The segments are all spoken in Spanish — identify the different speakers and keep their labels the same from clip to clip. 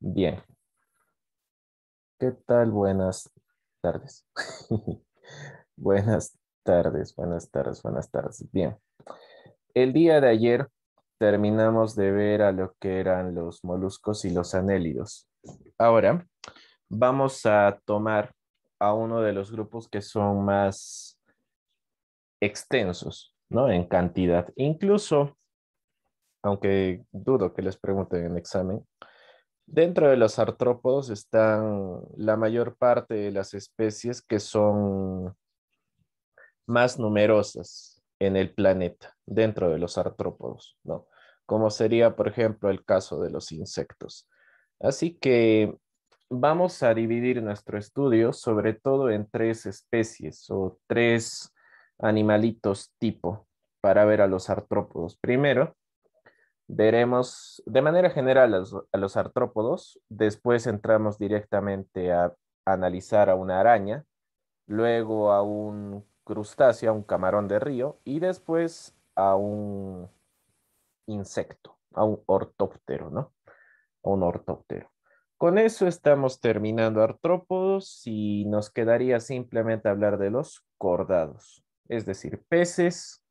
Speaker 1: Bien. ¿Qué tal?
Speaker 2: Buenas tardes. buenas tardes, buenas tardes, buenas tardes. Bien. El día de ayer terminamos de ver a lo que eran los moluscos y los anélidos. Ahora vamos a tomar a uno de los grupos que son más extensos, ¿no? En cantidad. Incluso, aunque dudo que les pregunten en examen, Dentro de los artrópodos están la mayor parte de las especies que son más numerosas en el planeta, dentro de los artrópodos, ¿no? Como sería, por ejemplo, el caso de los insectos. Así que vamos a dividir nuestro estudio sobre todo en tres especies o tres animalitos tipo para ver a los artrópodos. Primero, veremos de manera general a los, artrópodos, después entramos directamente a, analizar a una araña, luego a un crustáceo, a un camarón de río y después a un insecto, a un ortóptero, ¿no? A un ortóptero. Con eso estamos terminando artrópodos y nos quedaría simplemente hablar de los cordados, es decir, peces,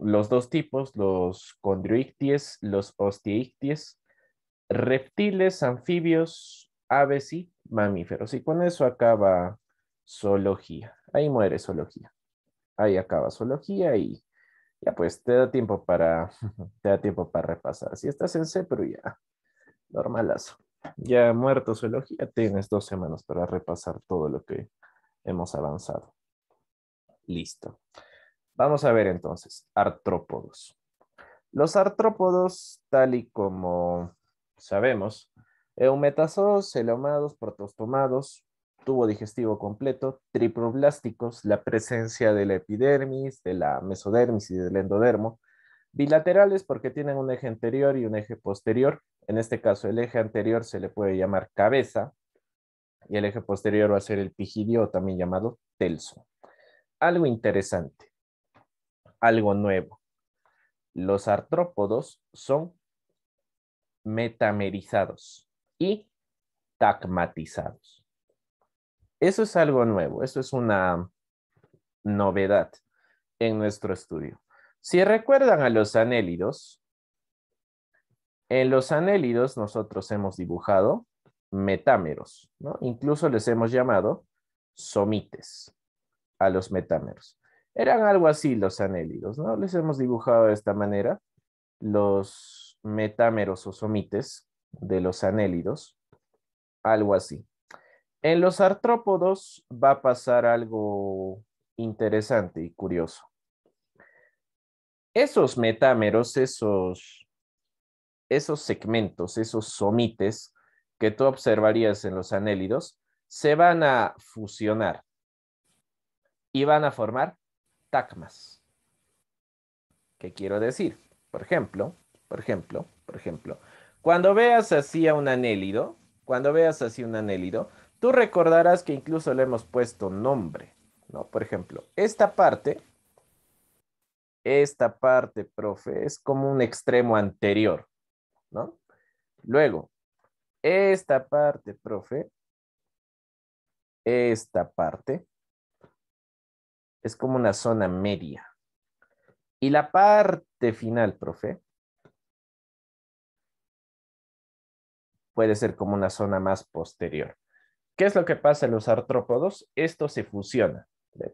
Speaker 2: los dos tipos, los chondroicties, los osteicties, reptiles, anfibios, aves y mamíferos. Y con eso acaba zoología. Ahí muere zoología. Ahí acaba zoología y ya pues te da tiempo para, te da tiempo para repasar. Si estás en C, pero ya, normalazo. Ya muerto zoología, tienes dos semanas para repasar todo lo que hemos avanzado. Listo. Vamos a ver entonces, artrópodos. Los artrópodos, tal y como sabemos, eumetazos, celomados, protostomados, tubo digestivo completo, triploblásticos, la presencia de la epidermis, de la mesodermis y del endodermo, bilaterales porque tienen un eje anterior y un eje posterior. En este caso, el eje anterior se le puede llamar cabeza y el eje posterior va a ser el pigidio, también llamado telso. Algo interesante algo nuevo. Los artrópodos son metamerizados y tagmatizados. Eso es algo nuevo, eso es una novedad en nuestro estudio. Si recuerdan a los anélidos, en los anélidos nosotros hemos dibujado metámeros, ¿no? Incluso les hemos llamado somites a los metámeros. Eran algo así los anélidos, ¿no? Les hemos dibujado de esta manera los metámeros o somites de los anélidos, algo así. En los artrópodos va a pasar algo interesante y curioso. Esos metámeros, esos, esos segmentos, esos somites que tú observarías en los anélidos, se van a fusionar y van a formar tacmas ¿Qué quiero decir? Por ejemplo, por ejemplo, por ejemplo, cuando veas así a un anélido, cuando veas así un anélido, tú recordarás que incluso le hemos puesto nombre, ¿no? Por ejemplo, esta parte, esta parte, profe, es como un extremo anterior, ¿no? Luego, esta parte, profe, esta parte es como una zona media. Y la parte final, profe, puede ser como una zona más posterior. ¿Qué es lo que pasa en los artrópodos? Esto se fusiona.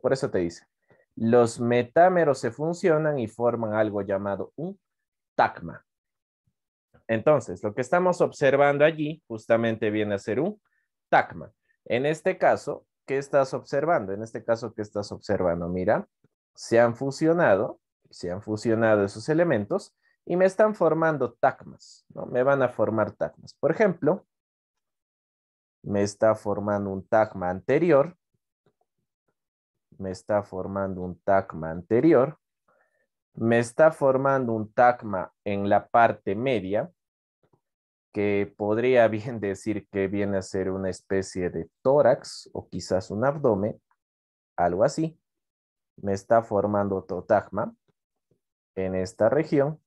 Speaker 2: Por eso te dice, los metámeros se funcionan y forman algo llamado un tacma. Entonces, lo que estamos observando allí justamente viene a ser un tacma. En este caso, ¿qué estás observando? En este caso, ¿qué estás observando? Mira, se han fusionado, se han fusionado esos elementos y me están formando tagmas, ¿no? Me van a formar tagmas. Por ejemplo, me está formando un tagma anterior, me está formando un tagma anterior, me está formando un tagma en la parte media, que podría bien decir que viene a ser una especie de tórax o quizás un abdomen, algo así. Me está formando totagma en esta región.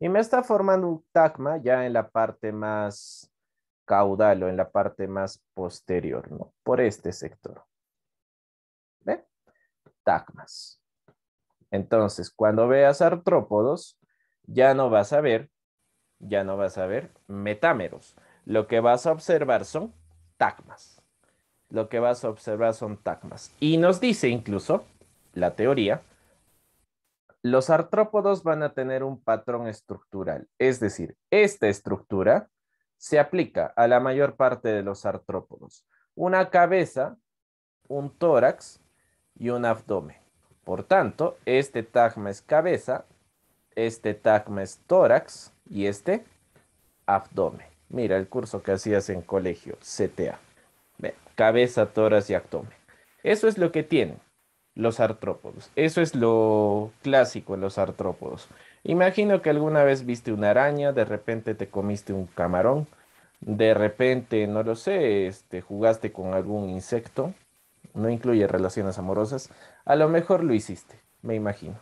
Speaker 2: Y me está formando un tagma ya en la parte más caudal o en la parte más posterior, Por este sector. ¿Ven? Tagmas. Entonces, cuando veas artrópodos, ya no vas a ver ya no vas a ver metámeros. Lo que vas a observar son tagmas. Lo que vas a observar son tagmas. Y nos dice incluso la teoría, los artrópodos van a tener un patrón estructural. Es decir, esta estructura se aplica a la mayor parte de los artrópodos. Una cabeza, un tórax y un abdomen. Por tanto, este tagma es cabeza, este tagma es tórax, y este abdomen. Mira el curso que hacías en colegio, CTA. cabeza, toras y abdomen. Eso es lo que tienen los artrópodos. Eso es lo clásico en los artrópodos. Imagino que alguna vez viste una araña, de repente te comiste un camarón, de repente, no lo sé, este, jugaste con algún insecto. No incluye relaciones amorosas. A lo mejor lo hiciste, me imagino.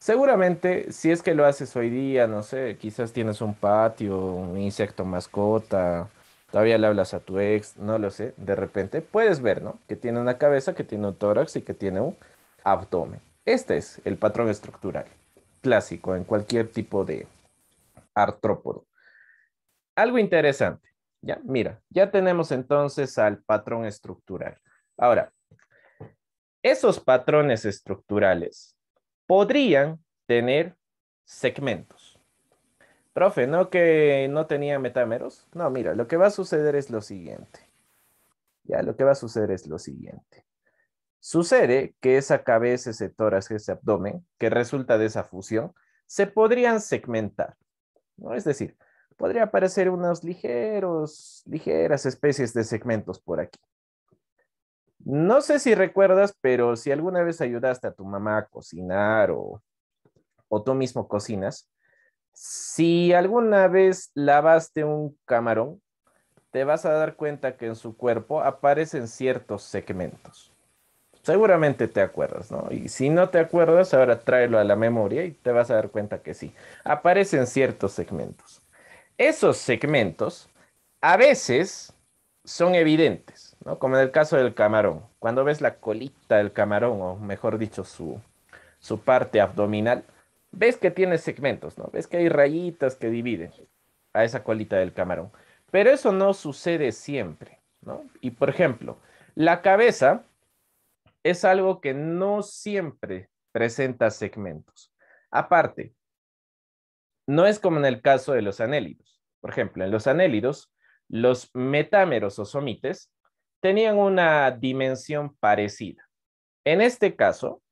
Speaker 2: Seguramente, si es que lo haces hoy día, no sé, quizás tienes un patio, un insecto mascota, todavía le hablas a tu ex, no lo sé, de repente puedes ver, ¿no? Que tiene una cabeza, que tiene un tórax y que tiene un abdomen. Este es el patrón estructural clásico en cualquier tipo de artrópodo. Algo interesante, ya, mira, ya tenemos entonces al patrón estructural. Ahora, esos patrones estructurales podrían tener segmentos. Profe, ¿no que no tenía metámeros? No, mira, lo que va a suceder es lo siguiente. Ya, lo que va a suceder es lo siguiente. Sucede que esa cabeza, ese tórax, ese abdomen, que resulta de esa fusión, se podrían segmentar. ¿no? Es decir, podría aparecer unos ligeros, ligeras especies de segmentos por aquí. No sé si recuerdas, pero si alguna vez ayudaste a tu mamá a cocinar o, tú mismo cocinas, si alguna vez lavaste un camarón, te vas a dar cuenta que en su cuerpo aparecen ciertos segmentos. Seguramente te acuerdas, ¿no? Y si no te acuerdas, ahora tráelo a la memoria y te vas a dar cuenta que sí. Aparecen ciertos segmentos. Esos segmentos a veces son evidentes como en el caso del camarón. Cuando ves la colita del camarón, o mejor dicho, su, su parte abdominal, ves que tiene segmentos, ¿no? Ves que hay rayitas que dividen a esa colita del camarón. Pero eso no sucede siempre, ¿no? Y por ejemplo, la cabeza es algo que no siempre presenta segmentos. Aparte, no es como en el caso de los anélidos. Por ejemplo, en los anélidos, los metámeros o somites tenían una dimensión parecida. En este caso,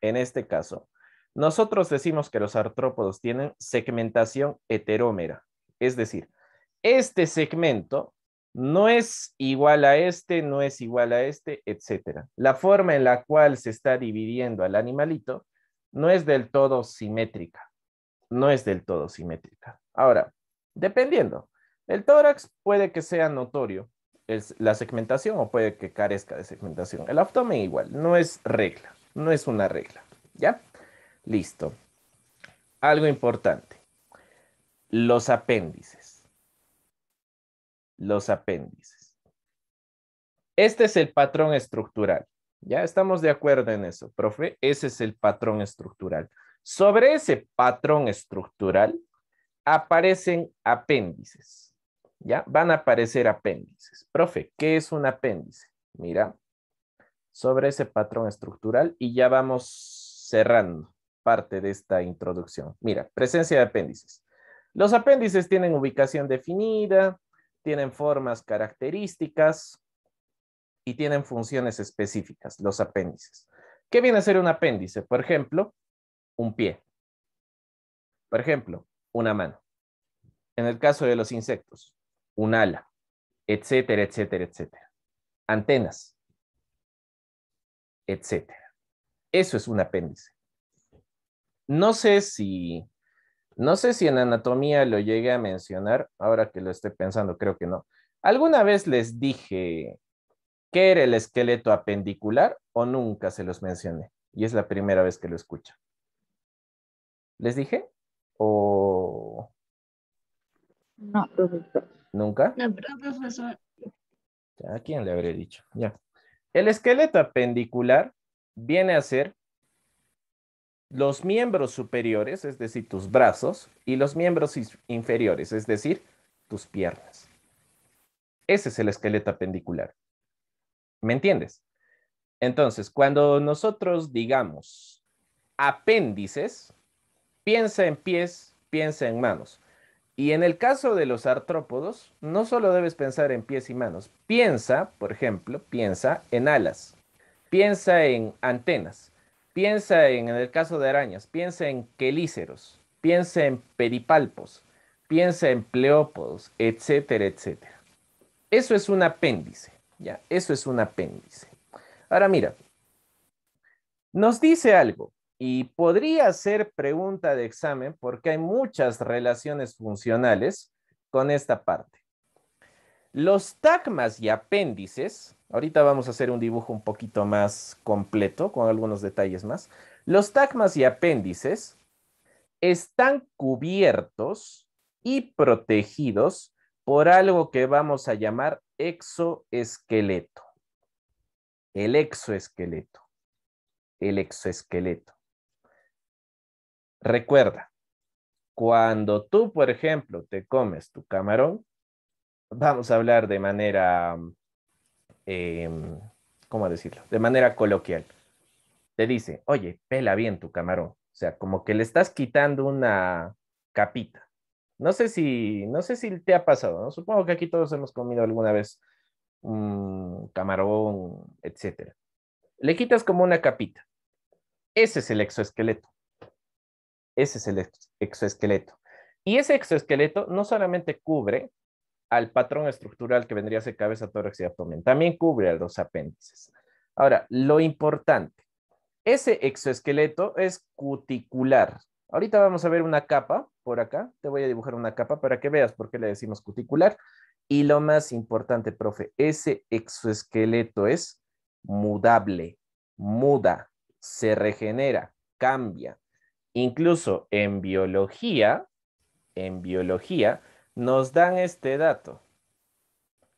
Speaker 2: en este caso, nosotros decimos que los artrópodos tienen segmentación heterómera, es decir, este segmento no es igual a este, no es igual a este, etc. La forma en la cual se está dividiendo al animalito no es del todo simétrica, no es del todo simétrica. Ahora, dependiendo, el tórax puede que sea notorio, la segmentación o puede que carezca de segmentación. El abdomen igual, no es regla, no es una regla. ¿Ya? Listo. Algo importante. Los apéndices. Los apéndices. Este es el patrón estructural. Ya estamos de acuerdo en eso, profe. Ese es el patrón estructural. Sobre ese patrón estructural aparecen apéndices. ¿ya? Van a aparecer apéndices. Profe, ¿qué es un apéndice? Mira, sobre ese patrón estructural y ya vamos cerrando parte de esta introducción. Mira, presencia de apéndices. Los apéndices tienen ubicación definida, tienen formas características y tienen funciones específicas, los apéndices. ¿Qué viene a ser un apéndice? Por ejemplo, un pie. Por ejemplo, una mano. En el caso de los insectos, un ala, etcétera, etcétera, etcétera. Antenas, etcétera. Eso es un apéndice. No sé si, no sé si en anatomía lo llegué a mencionar, ahora que lo estoy pensando, creo que no. ¿Alguna vez les dije qué era el esqueleto apendicular o nunca se los mencioné? Y es la primera vez que lo escucho. ¿Les dije? ¿O...? No, ¿Nunca? profesor. ¿A quién le habré dicho? Ya. El esqueleto apendicular viene a ser los miembros superiores, es decir, tus brazos, y los miembros inferiores, es decir, tus piernas. Ese es el esqueleto apendicular. ¿Me entiendes? Entonces, cuando nosotros digamos apéndices, piensa en pies, piensa en manos. Y en el caso de los artrópodos, no solo debes pensar en pies y manos, piensa, por ejemplo, piensa en alas, piensa en antenas, piensa en, en el caso de arañas, piensa en quelíceros, piensa en peripalpos, piensa en pleópodos, etcétera, etcétera. Eso es un apéndice, ¿ya? Eso es un apéndice. Ahora mira, nos dice algo, y podría ser pregunta de examen porque hay muchas relaciones funcionales con esta parte. Los tagmas y apéndices, ahorita vamos a hacer un dibujo un poquito más completo con algunos detalles más. Los tagmas y apéndices están cubiertos y protegidos por algo que vamos a llamar exoesqueleto. El exoesqueleto. El exoesqueleto. Recuerda, cuando tú, por ejemplo, te comes tu camarón, vamos a hablar de manera, em, ¿cómo decirlo? De manera coloquial. Te dice, oye, pela bien tu camarón. O sea, como que le estás quitando una capita. No sé si, no sé si te ha pasado, ¿no? Supongo que aquí todos hemos comido alguna vez un camarón, etcétera. Le quitas como una capita. Ese es el exoesqueleto. Ese es el exoesqueleto. Y ese exoesqueleto no solamente cubre al patrón estructural que vendría a ser cabeza, tórax y abdomen, también cubre a los apéndices. Ahora, lo importante, ese exoesqueleto es cuticular. Ahorita vamos a ver una capa por acá, te voy a dibujar una capa para que veas por qué le decimos cuticular. Y lo más importante, profe, ese exoesqueleto es mudable, muda, se regenera, cambia, Incluso en biología, en biología, nos dan este dato,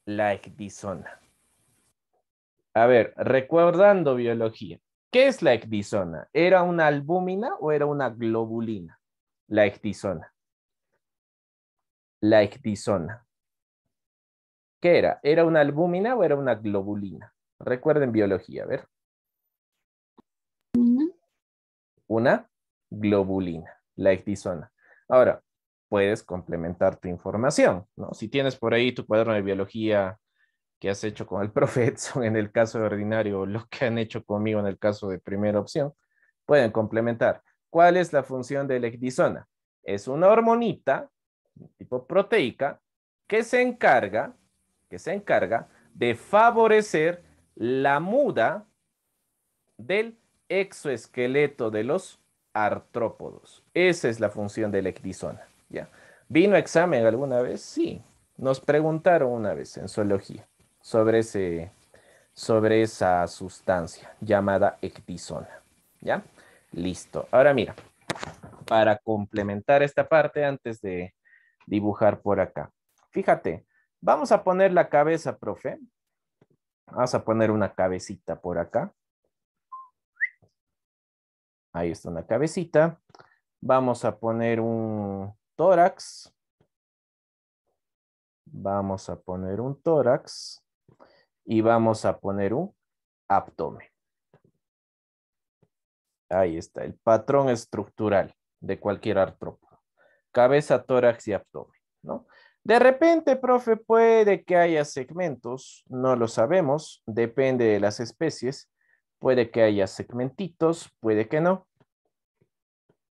Speaker 2: la ecdisona. A ver, recordando biología, ¿qué es la ecdisona? ¿Era una albúmina o era una globulina? La ecdisona. La ecdisona. ¿Qué era? ¿Era una albúmina o era una globulina? Recuerden biología, a ver. Una. ¿Una? globulina, la ectisona. Ahora, puedes complementar tu información, ¿no? Si tienes por ahí tu cuadro de biología que has hecho con el profe en el caso de ordinario, lo que han hecho conmigo en el caso de primera opción, pueden complementar. ¿Cuál es la función de la ecdisona? Es una hormonita tipo proteica que se encarga, que se encarga de favorecer la muda del exoesqueleto de los artrópodos. Esa es la función de la ecdisona. ¿ya? ¿Vino examen alguna vez? Sí. Nos preguntaron una vez en zoología sobre, ese, sobre esa sustancia llamada ecdisona. ¿Ya? Listo. Ahora mira, para complementar esta parte antes de dibujar por acá. Fíjate, vamos a poner la cabeza, profe. Vamos a poner una cabecita por acá. Ahí está una cabecita. Vamos a poner un tórax. Vamos a poner un tórax. Y vamos a poner un abdomen. Ahí está, el patrón estructural de cualquier artrópodo. Cabeza, tórax y abdomen, De repente, profe, puede que haya segmentos, no lo sabemos, depende de las especies, Puede que haya segmentitos, puede que no.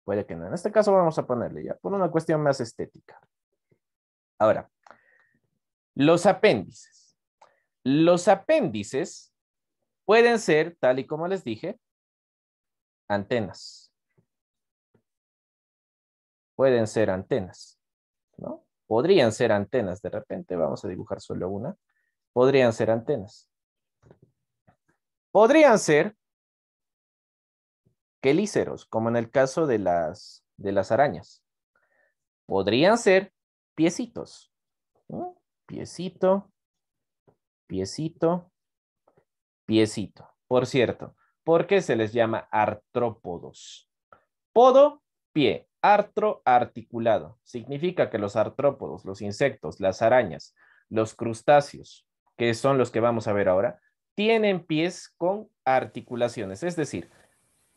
Speaker 2: Puede que no. En este caso vamos a ponerle ya por una cuestión más estética. Ahora, los apéndices. Los apéndices pueden ser, tal y como les dije, antenas. Pueden ser antenas, ¿no? Podrían ser antenas de repente. Vamos a dibujar solo una. Podrían ser antenas. Podrían ser quelíceros, como en el caso de las, de las arañas. Podrían ser piecitos. Piecito, piecito, piecito. Por cierto, ¿por qué se les llama artrópodos? Podo, pie. Artro, articulado. Significa que los artrópodos, los insectos, las arañas, los crustáceos, que son los que vamos a ver ahora, tienen pies con articulaciones, es decir,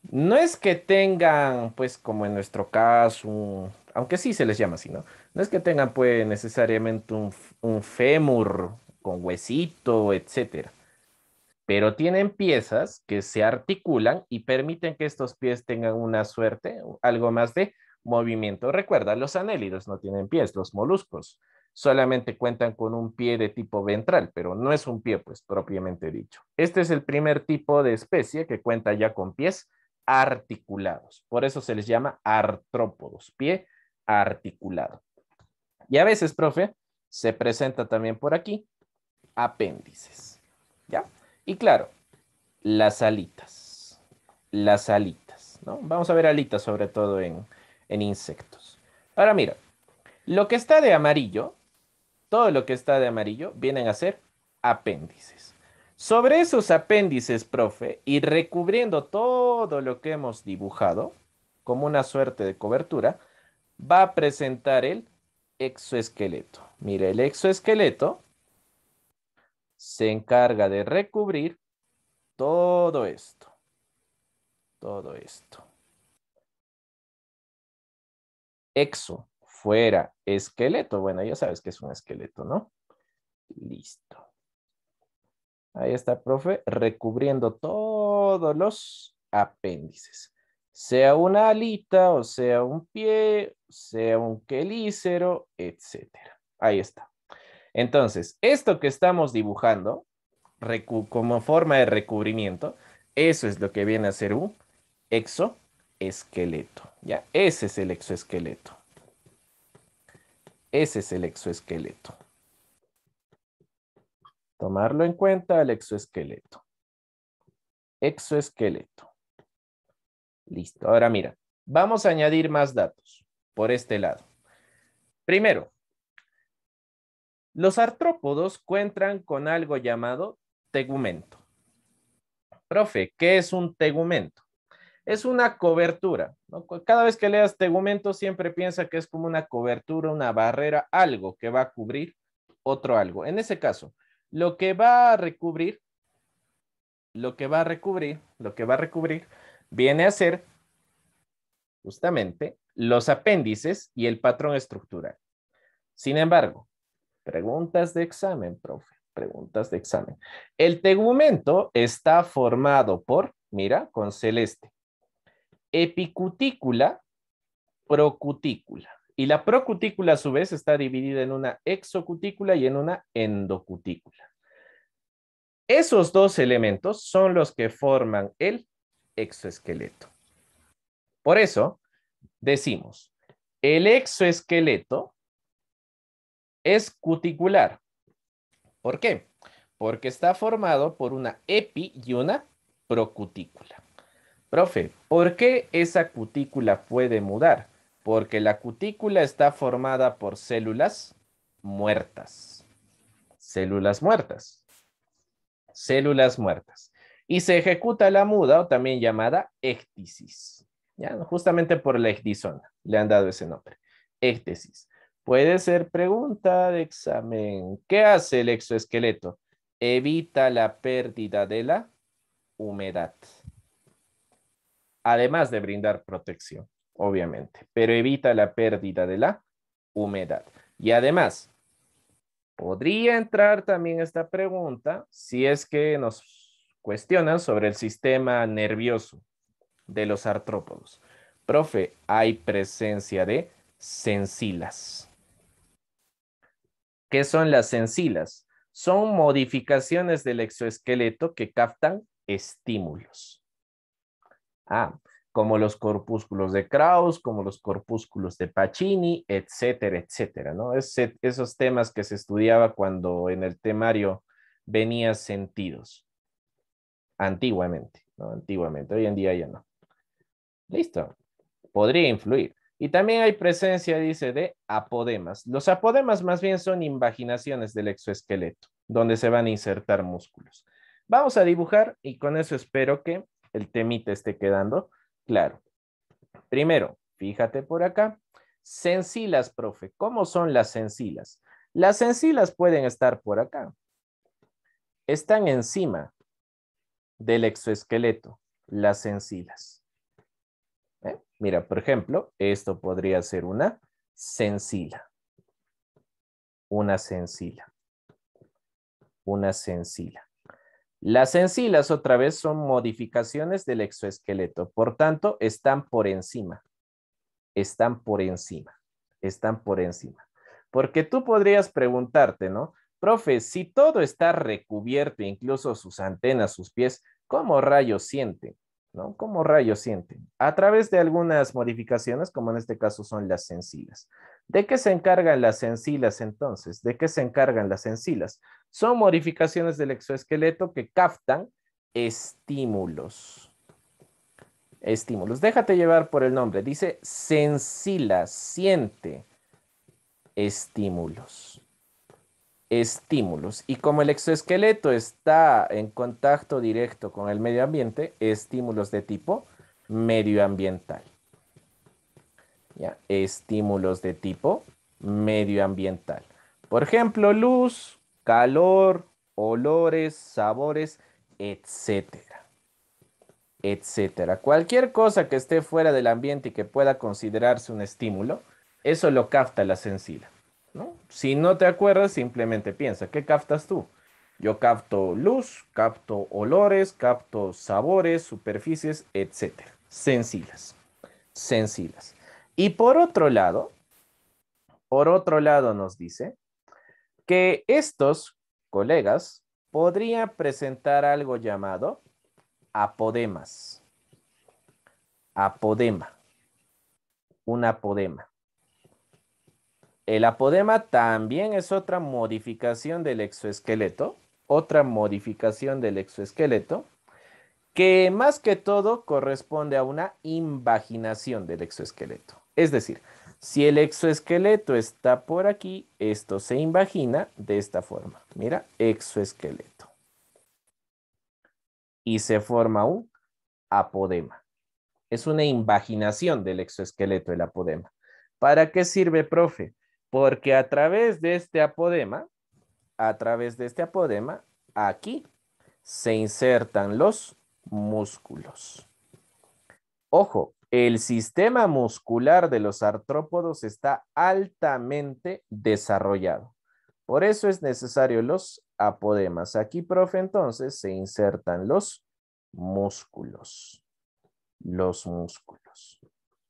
Speaker 2: no es que tengan, pues como en nuestro caso, aunque sí se les llama así, ¿no? es que tengan, pues necesariamente un, un fémur con huesito, etcétera. Pero tienen piezas que se articulan y permiten que estos pies tengan una suerte, algo más de movimiento. Recuerda, los anélidos no tienen pies, los moluscos solamente cuentan con un pie de tipo ventral, pero no es un pie, pues propiamente dicho. Este es el primer tipo de especie que cuenta ya con pies articulados. Por eso se les llama artrópodos, pie articulado. Y a veces, profe, se presenta también por aquí apéndices. ¿Ya? Y claro, las alitas. Las alitas, ¿no? Vamos a ver alitas sobre todo en, en insectos. Ahora mira, lo que está de amarillo todo lo que está de amarillo vienen a ser apéndices. Sobre esos apéndices, profe, y recubriendo todo lo que hemos dibujado, como una suerte de cobertura, va a presentar el exoesqueleto. Mire, el exoesqueleto se encarga de recubrir todo esto. Todo esto. Exo fuera. Esqueleto. Bueno, ya sabes que es un esqueleto, ¿no? Listo. Ahí está, profe, recubriendo todos los apéndices. Sea una alita, o sea un pie, sea un quelícero, etcétera. Ahí está. Entonces, esto que estamos dibujando como forma de recubrimiento, eso es lo que viene a ser un exoesqueleto. ¿ya? Ese es el exoesqueleto. Ese es el exoesqueleto. Tomarlo en cuenta el exoesqueleto. Exoesqueleto. Listo. Ahora mira, vamos a añadir más datos por este lado. Primero, los artrópodos cuentan con algo llamado tegumento. Profe, ¿qué es un tegumento? es una cobertura. Cada vez que leas tegumento este siempre piensa que es como una cobertura, una barrera, algo que va a cubrir otro algo. En ese caso, lo que va a recubrir, lo que va a recubrir, lo que va a recubrir, viene a ser justamente los apéndices y el patrón estructural. Sin embargo, preguntas de examen, profe, preguntas de examen. El tegumento está formado por, mira, con celeste epicutícula, procutícula. Y la procutícula a su vez está dividida en una exocutícula y en una endocutícula. Esos dos elementos son los que forman el exoesqueleto. Por eso decimos, el exoesqueleto es cuticular. ¿Por qué? Porque está formado por una epi y una procutícula. Profe, ¿por qué esa cutícula puede mudar? Porque la cutícula está formada por células muertas. Células muertas. Células muertas. Y se ejecuta la muda o también llamada éctisis. ¿ya? Justamente por la ectisona le han dado ese nombre. Éctesis. Puede ser pregunta de examen. ¿Qué hace el exoesqueleto? Evita la pérdida de la humedad además de brindar protección, obviamente, pero evita la pérdida de la humedad. Y además, podría entrar también esta pregunta si es que nos cuestionan sobre el sistema nervioso de los artrópodos. Profe, hay presencia de sensilas. ¿Qué son las sensilas? Son modificaciones del exoesqueleto que captan estímulos. Ah, como los corpúsculos de Krauss, como los corpúsculos de Pacini, etcétera, etcétera, ¿no? esos temas que se estudiaba cuando en el temario venía sentidos, antiguamente, ¿no? Antiguamente, hoy en día ya no. Listo, podría influir. Y también hay presencia, dice, de apodemas. Los apodemas más bien son imaginaciones del exoesqueleto, donde se van a insertar músculos. Vamos a dibujar y con eso espero que el temite esté quedando claro. Primero, fíjate por acá. Sencilas, profe. ¿Cómo son las sencilas? Las sencilas pueden estar por acá. Están encima del exoesqueleto, las sencilas. ¿Eh? Mira, por ejemplo, esto podría ser una sencila. Una sencila. Una sencila. Las encilas, otra vez son modificaciones del exoesqueleto, por tanto, están por encima. Están por encima. Están por encima. Porque tú podrías preguntarte, ¿no? Profe, si todo está recubierto, incluso sus antenas, sus pies, ¿cómo rayos sienten? ¿no? Como rayos sienten? A través de algunas modificaciones, como en este caso son las encilas. ¿De qué se encargan las enzilas entonces? ¿De qué se encargan las enzilas? Son modificaciones del exoesqueleto que captan estímulos. Estímulos. Déjate llevar por el nombre. Dice sencila, siente estímulos. Estímulos. Y como el exoesqueleto está en contacto directo con el medio ambiente, estímulos de tipo medioambiental. ¿ya? estímulos de tipo medioambiental. Por ejemplo, luz, calor, olores, sabores, etcétera. Etcétera. Cualquier cosa que esté fuera del ambiente y que pueda considerarse un estímulo, eso lo capta la sencilla. Si no te acuerdas, simplemente piensa, ¿qué captas tú? Yo capto luz, capto olores, capto sabores, superficies, etcétera. Sencillas. Sencillas. Y por otro lado, por otro lado nos dice que estos colegas podrían presentar algo llamado apodemas. Apodema. Un apodema. El apodema también es otra modificación del exoesqueleto, otra modificación del exoesqueleto, que más que todo corresponde a una invaginación del exoesqueleto. Es decir, si el exoesqueleto está por aquí, esto se invagina de esta forma. Mira, exoesqueleto. Y se forma un apodema. Es una invaginación del exoesqueleto, el apodema. ¿Para qué sirve, profe? Porque a través de este apodema, a través de este apodema, aquí se insertan los músculos. Ojo, el sistema muscular de los artrópodos está altamente desarrollado. Por eso es necesario los apodemas. Aquí, profe, entonces se insertan los músculos. Los músculos.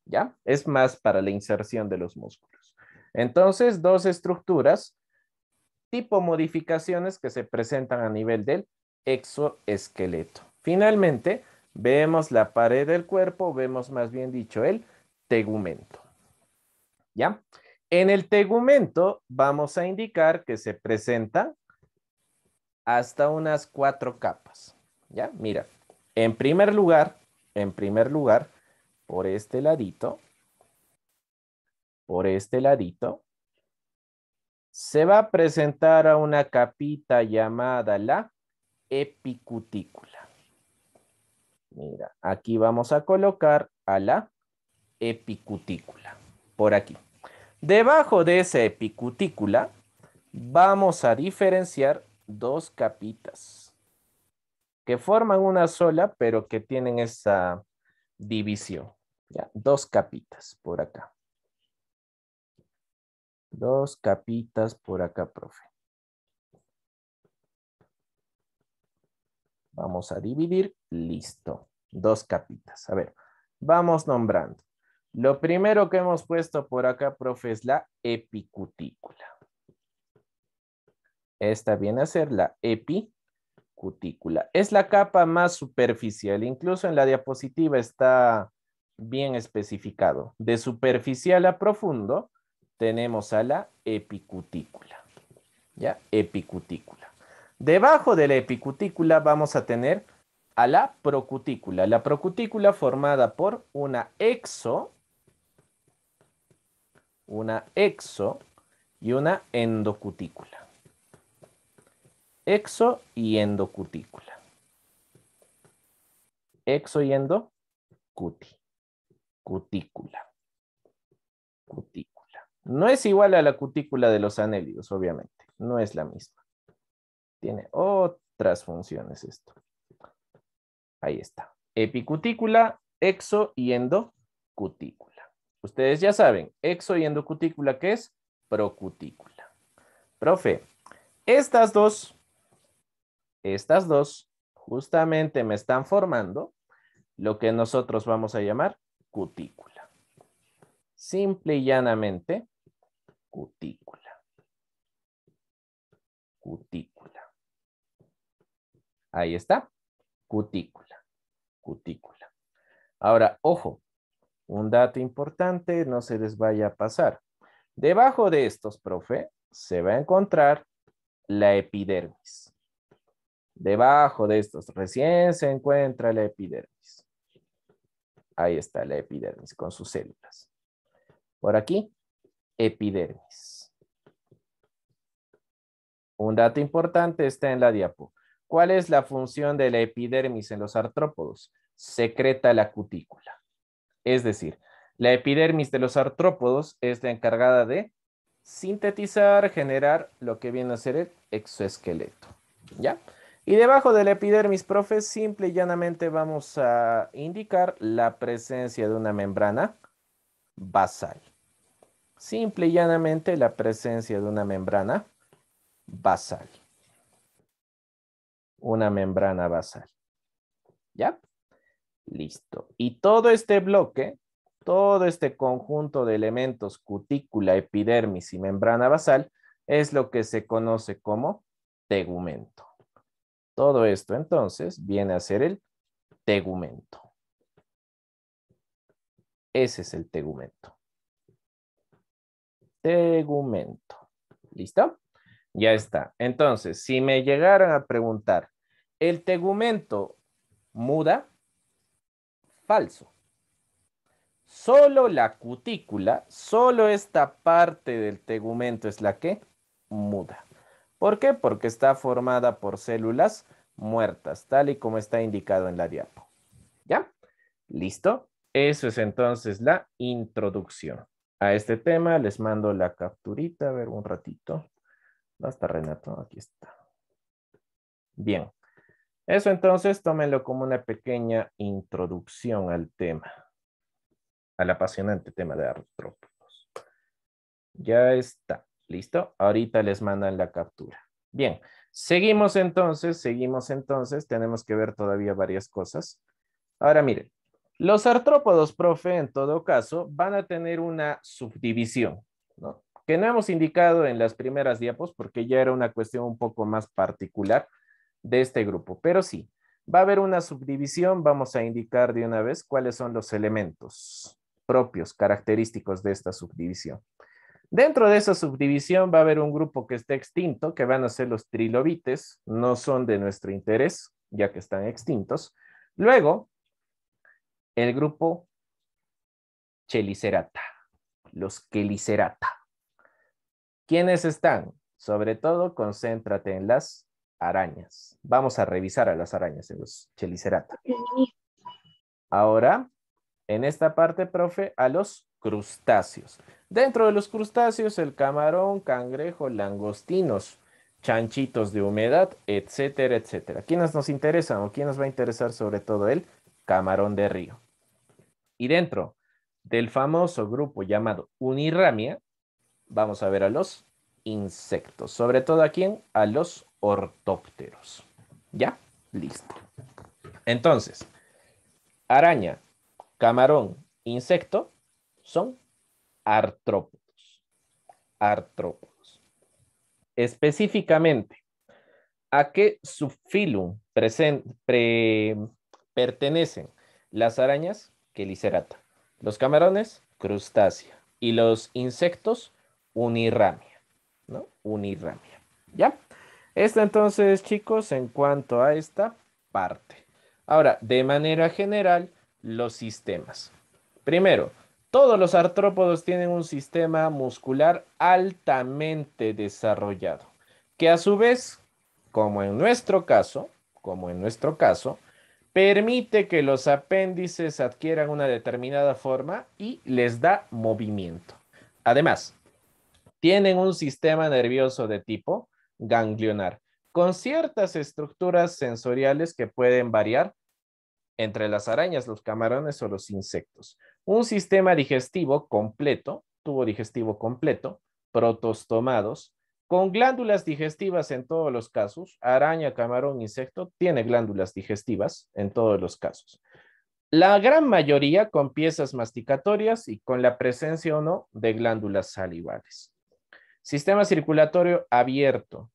Speaker 2: ¿Ya? Es más para la inserción de los músculos. Entonces, dos estructuras, tipo modificaciones que se presentan a nivel del exoesqueleto. Finalmente, Vemos la pared del cuerpo, vemos más bien dicho el tegumento. ¿Ya? En el tegumento vamos a indicar que se presenta hasta unas cuatro capas. ¿Ya? Mira, en primer lugar, en primer lugar, por este ladito, por este ladito, se va a presentar a una capita llamada la epicutícula. Mira, aquí vamos a colocar a la epicutícula, por aquí. Debajo de esa epicutícula vamos a diferenciar dos capitas que forman una sola, pero que tienen esa división. Ya, dos capitas por acá. Dos capitas por acá, profe. Vamos a dividir, listo. Dos capitas. A ver, vamos nombrando. Lo primero que hemos puesto por acá, profe, es la epicutícula. Esta viene a ser la epicutícula. Es la capa más superficial. Incluso en la diapositiva está bien especificado. De superficial a profundo tenemos a la epicutícula. ¿Ya? Epicutícula. Debajo de la epicutícula vamos a tener a la procutícula. La procutícula formada por una exo, una exo y una endocutícula. Exo y endocutícula. Exo y endo, cutícula, cutícula. No es igual a la cutícula de los anélidos, obviamente, no es la misma. Tiene otras funciones esto. Ahí está. Epicutícula, exo y endocutícula. Ustedes ya saben, exo y endocutícula, ¿qué es? Procutícula. Profe, estas dos, estas dos, justamente me están formando lo que nosotros vamos a llamar cutícula. Simple y llanamente, cutícula. Cutícula. Ahí está, cutícula, cutícula. Ahora, ojo, un dato importante, no se les vaya a pasar. Debajo de estos, profe, se va a encontrar la epidermis. Debajo de estos recién se encuentra la epidermis. Ahí está la epidermis con sus células. Por aquí, epidermis. Un dato importante está en la diapo. ¿Cuál es la función de la epidermis en los artrópodos? Secreta la cutícula. Es decir, la epidermis de los artrópodos es la encargada de sintetizar, generar lo que viene a ser el exoesqueleto. ¿Ya? Y debajo de la epidermis, profe, simple y llanamente vamos a indicar la presencia de una membrana basal. Simple y llanamente la presencia de una membrana basal una membrana basal. ¿Ya? Listo. Y todo este bloque, todo este conjunto de elementos, cutícula, epidermis y membrana basal, es lo que se conoce como tegumento. Todo esto entonces viene a ser el tegumento. Ese es el tegumento. Tegumento. ¿Listo? Ya está. Entonces, si me llegaran a preguntar, ¿el tegumento muda? Falso. Solo la cutícula, solo esta parte del tegumento es la que muda. ¿Por qué? Porque está formada por células muertas, tal y como está indicado en la diapo. ¿Ya? ¿Listo? Eso es entonces la introducción a este tema. Les mando la capturita, a ver un ratito. ¿Dónde Renato? Aquí está. Bien. Eso entonces, tómenlo como una pequeña introducción al tema, al apasionante tema de artrópodos. Ya está. ¿Listo? Ahorita les mandan la captura. Bien. Seguimos entonces, seguimos entonces. Tenemos que ver todavía varias cosas. Ahora miren. Los artrópodos, profe, en todo caso, van a tener una subdivisión, ¿no? que no hemos indicado en las primeras diapos porque ya era una cuestión un poco más particular de este grupo. Pero sí, va a haber una subdivisión, vamos a indicar de una vez cuáles son los elementos propios, característicos de esta subdivisión. Dentro de esa subdivisión va a haber un grupo que está extinto, que van a ser los trilobites, no son de nuestro interés, ya que están extintos. Luego, el grupo Chelicerata, los Chelicerata. ¿Quiénes están? Sobre todo, concéntrate en las arañas. Vamos a revisar a las arañas en los chelicerata. Ahora, en esta parte, profe, a los crustáceos. Dentro de los crustáceos, el camarón, cangrejo, langostinos, chanchitos de humedad, etcétera, etcétera. ¿Quiénes nos interesan o quién nos va a interesar sobre todo el camarón de río? Y dentro del famoso grupo llamado unirramia, vamos a ver a los insectos. Sobre todo aquí A los ortópteros. ¿Ya? Listo. Entonces, araña, camarón, insecto son artrópodos. Artrópodos. Específicamente, ¿a qué subfilum pertenecen las arañas? Quelicerata. Los camarones, crustácea. Y los insectos, unirramia, ¿no? Unirramia. ¿Ya? Esto entonces, chicos, en cuanto a esta parte. Ahora, de manera general, los sistemas. Primero, todos los artrópodos tienen un sistema muscular altamente desarrollado, que a su vez, como en nuestro caso, como en nuestro caso, permite que los apéndices adquieran una determinada forma y les da movimiento. Además, tienen un sistema nervioso de tipo ganglionar, con ciertas estructuras sensoriales que pueden variar entre las arañas, los camarones o los insectos. Un sistema digestivo completo, tubo digestivo completo, protostomados, con glándulas digestivas en todos los casos. Araña, camarón, insecto tiene glándulas digestivas en todos los casos. La gran mayoría con piezas masticatorias y con la presencia o no de glándulas salivales. Sistema circulatorio abierto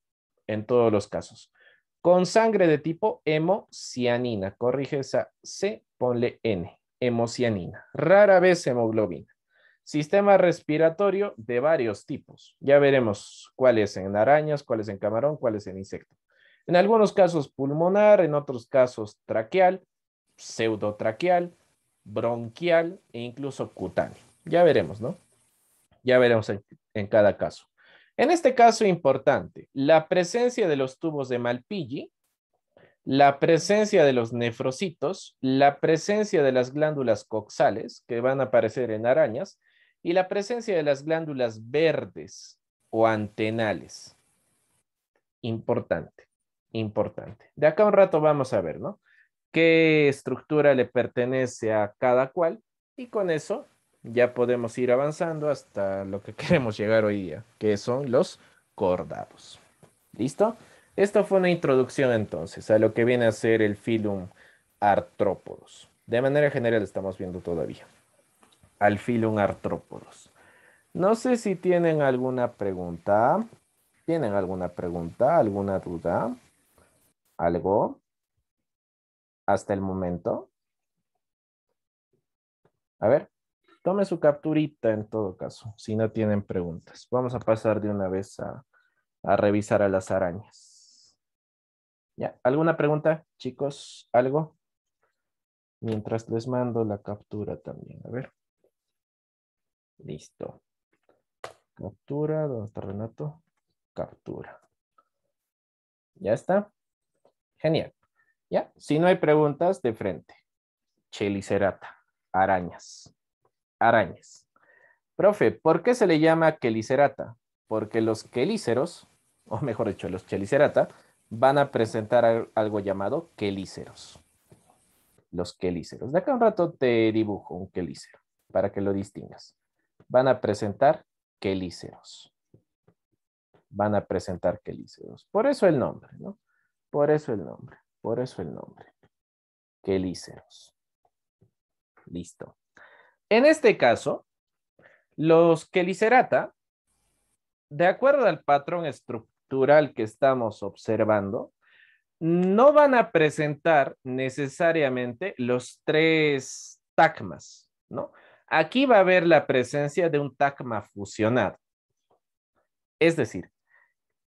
Speaker 2: en todos los casos. Con sangre de tipo hemocianina. Corrige esa C, ponle N. Hemocianina. Rara vez hemoglobina. Sistema respiratorio de varios tipos. Ya veremos cuál es en arañas, cuál es en camarón, cuáles en insecto. En algunos casos pulmonar, en otros casos traqueal, pseudotraqueal, bronquial e incluso cutáneo. Ya veremos, ¿no? Ya veremos en cada caso. En este caso importante, la presencia de los tubos de Malpighi, la presencia de los nefrocitos, la presencia de las glándulas coxales que van a aparecer en arañas y la presencia de las glándulas verdes o antenales. Importante, importante. De acá a un rato vamos a ver, ¿no? ¿Qué estructura le pertenece a cada cual? Y con eso ya podemos ir avanzando hasta lo que queremos llegar hoy día, que son los cordados. ¿Listo? Esto fue una introducción entonces a lo que viene a ser el filum artrópodos. De manera general estamos viendo todavía al filum artrópodos. No sé si tienen alguna pregunta. ¿Tienen alguna pregunta? ¿Alguna duda? ¿Algo? Hasta el momento. A ver. Tome su capturita en todo caso, si no tienen preguntas. Vamos a pasar de una vez a, revisar a las arañas. ¿Ya? ¿Alguna pregunta, chicos? ¿Algo? Mientras les mando la captura también. A ver. Listo. Captura, ¿dónde está Renato? Captura. ¿Ya está? Genial. ¿Ya? Si no hay preguntas, de frente. Chelicerata, arañas arañas. Profe, ¿por qué se le llama quelicerata? Porque los quelíceros, o mejor dicho, los chelicerata, van a presentar algo llamado quelíceros. Los quelíceros. De acá un rato te dibujo un quelícero para que lo distingas. Van a presentar quelíceros. Van a presentar quelíceros. Por eso el nombre, ¿no? Por eso el nombre, por eso el nombre. Quelíceros. Listo. En este caso, los quelicerata, de acuerdo al patrón estructural que estamos observando, no van a presentar necesariamente los tres tagmas. ¿no? Aquí va a haber la presencia de un tagma fusionado. Es decir,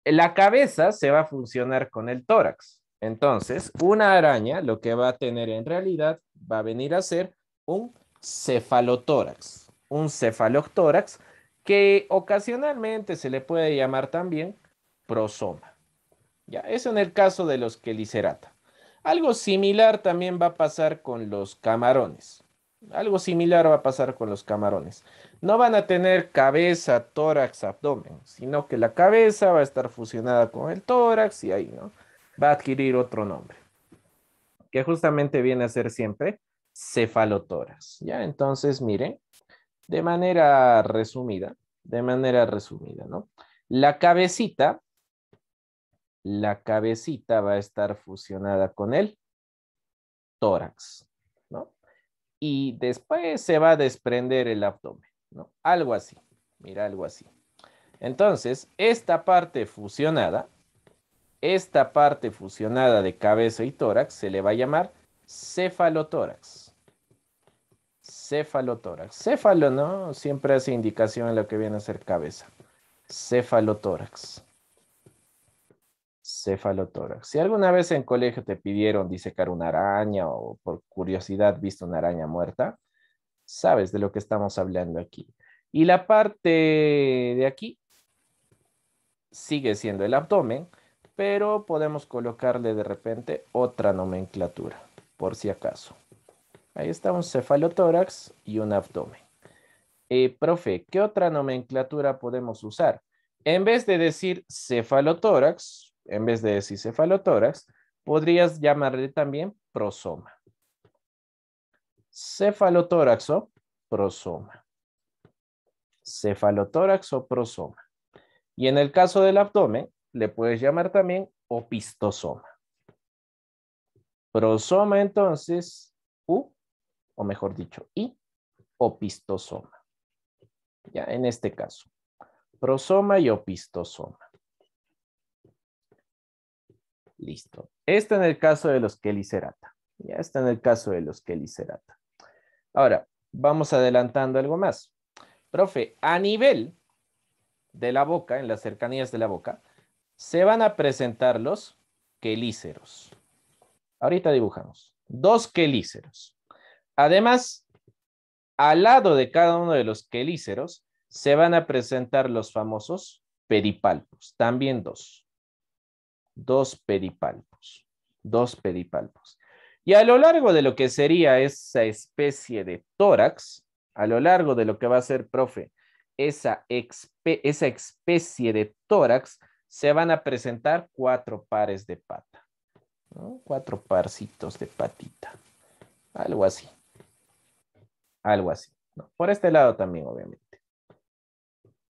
Speaker 2: la cabeza se va a funcionar con el tórax. Entonces, una araña lo que va a tener en realidad va a venir a ser un cefalotórax. Un cefalotórax que ocasionalmente se le puede llamar también prosoma. Ya, eso en el caso de los quelicerata. Algo similar también va a pasar con los camarones. Algo similar va a pasar con los camarones. No van a tener cabeza, tórax, abdomen, sino que la cabeza va a estar fusionada con el tórax y ahí, ¿no? Va a adquirir otro nombre, que justamente viene a ser siempre cefalotórax, ¿ya? Entonces, miren, de manera resumida, de manera resumida, ¿no? La cabecita, la cabecita va a estar fusionada con el tórax, ¿no? Y después se va a desprender el abdomen, ¿no? Algo así, mira, algo así. Entonces, esta parte fusionada, esta parte fusionada de cabeza y tórax se le va a llamar cefalotórax tórax. Céfalo, ¿no? Siempre hace indicación en lo que viene a ser cabeza. Céfalo, Cefalotórax. Si alguna vez en colegio te pidieron disecar una araña o por curiosidad viste una araña muerta, sabes de lo que estamos hablando aquí. Y la parte de aquí sigue siendo el abdomen, pero podemos colocarle de repente otra nomenclatura, por si acaso. Ahí está un cefalotórax y un abdomen. Eh, profe, ¿qué otra nomenclatura podemos usar? En vez de decir cefalotórax, en vez de decir cefalotórax, podrías llamarle también prosoma. Cefalotórax o prosoma. Cefalotórax o prosoma. Y en el caso del abdomen, le puedes llamar también opistosoma. Prosoma, entonces, o mejor dicho, y opistosoma. Ya, en este caso, prosoma y opistosoma. Listo. Esto en el caso de los quelicerata. Ya está en el caso de los quelicerata. Ahora, vamos adelantando algo más. Profe, a nivel de la boca, en las cercanías de la boca, se van a presentar los quelíceros. Ahorita dibujamos. Dos quelíceros. Además, al lado de cada uno de los quelíceros se van a presentar los famosos pedipalpos, también dos. Dos pedipalpos, dos pedipalpos. Y a lo largo de lo que sería esa especie de tórax, a lo largo de lo que va a ser, profe, esa, especie de tórax, se van a presentar cuatro pares de pata, cuatro parcitos de patita, algo así. Algo así. ¿no? Por este lado también, obviamente.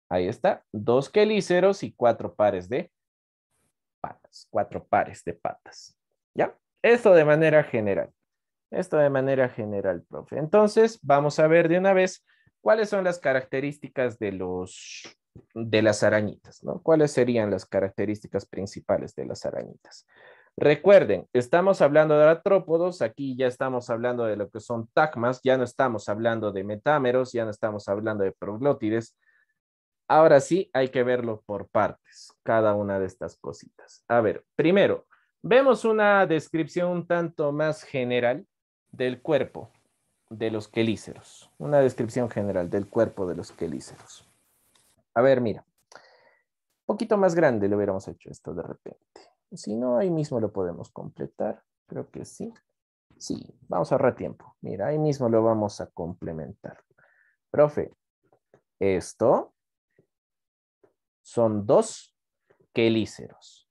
Speaker 2: Ahí está. Dos quelíceros y cuatro pares de patas. Cuatro pares de patas. ¿Ya? Esto de manera general. Esto de manera general, profe. Entonces, vamos a ver de una vez cuáles son las características de los de las arañitas, ¿no? ¿Cuáles serían las características principales de las arañitas? Recuerden, estamos hablando de artrópodos, aquí ya estamos hablando de lo que son tagmas ya no estamos hablando de metámeros, ya no estamos hablando de proglótides. Ahora sí, hay que verlo por partes, cada una de estas cositas. A ver, primero, vemos una descripción un tanto más general del cuerpo de los quelíceros. Una descripción general del cuerpo de los quelíceros. A ver, mira. Un poquito más grande le hubiéramos hecho esto de repente. Si no, ahí mismo lo podemos completar. Creo que sí. Sí, vamos a ahorrar tiempo. Mira, ahí mismo lo vamos a complementar. Profe, esto son dos
Speaker 1: quelíceros.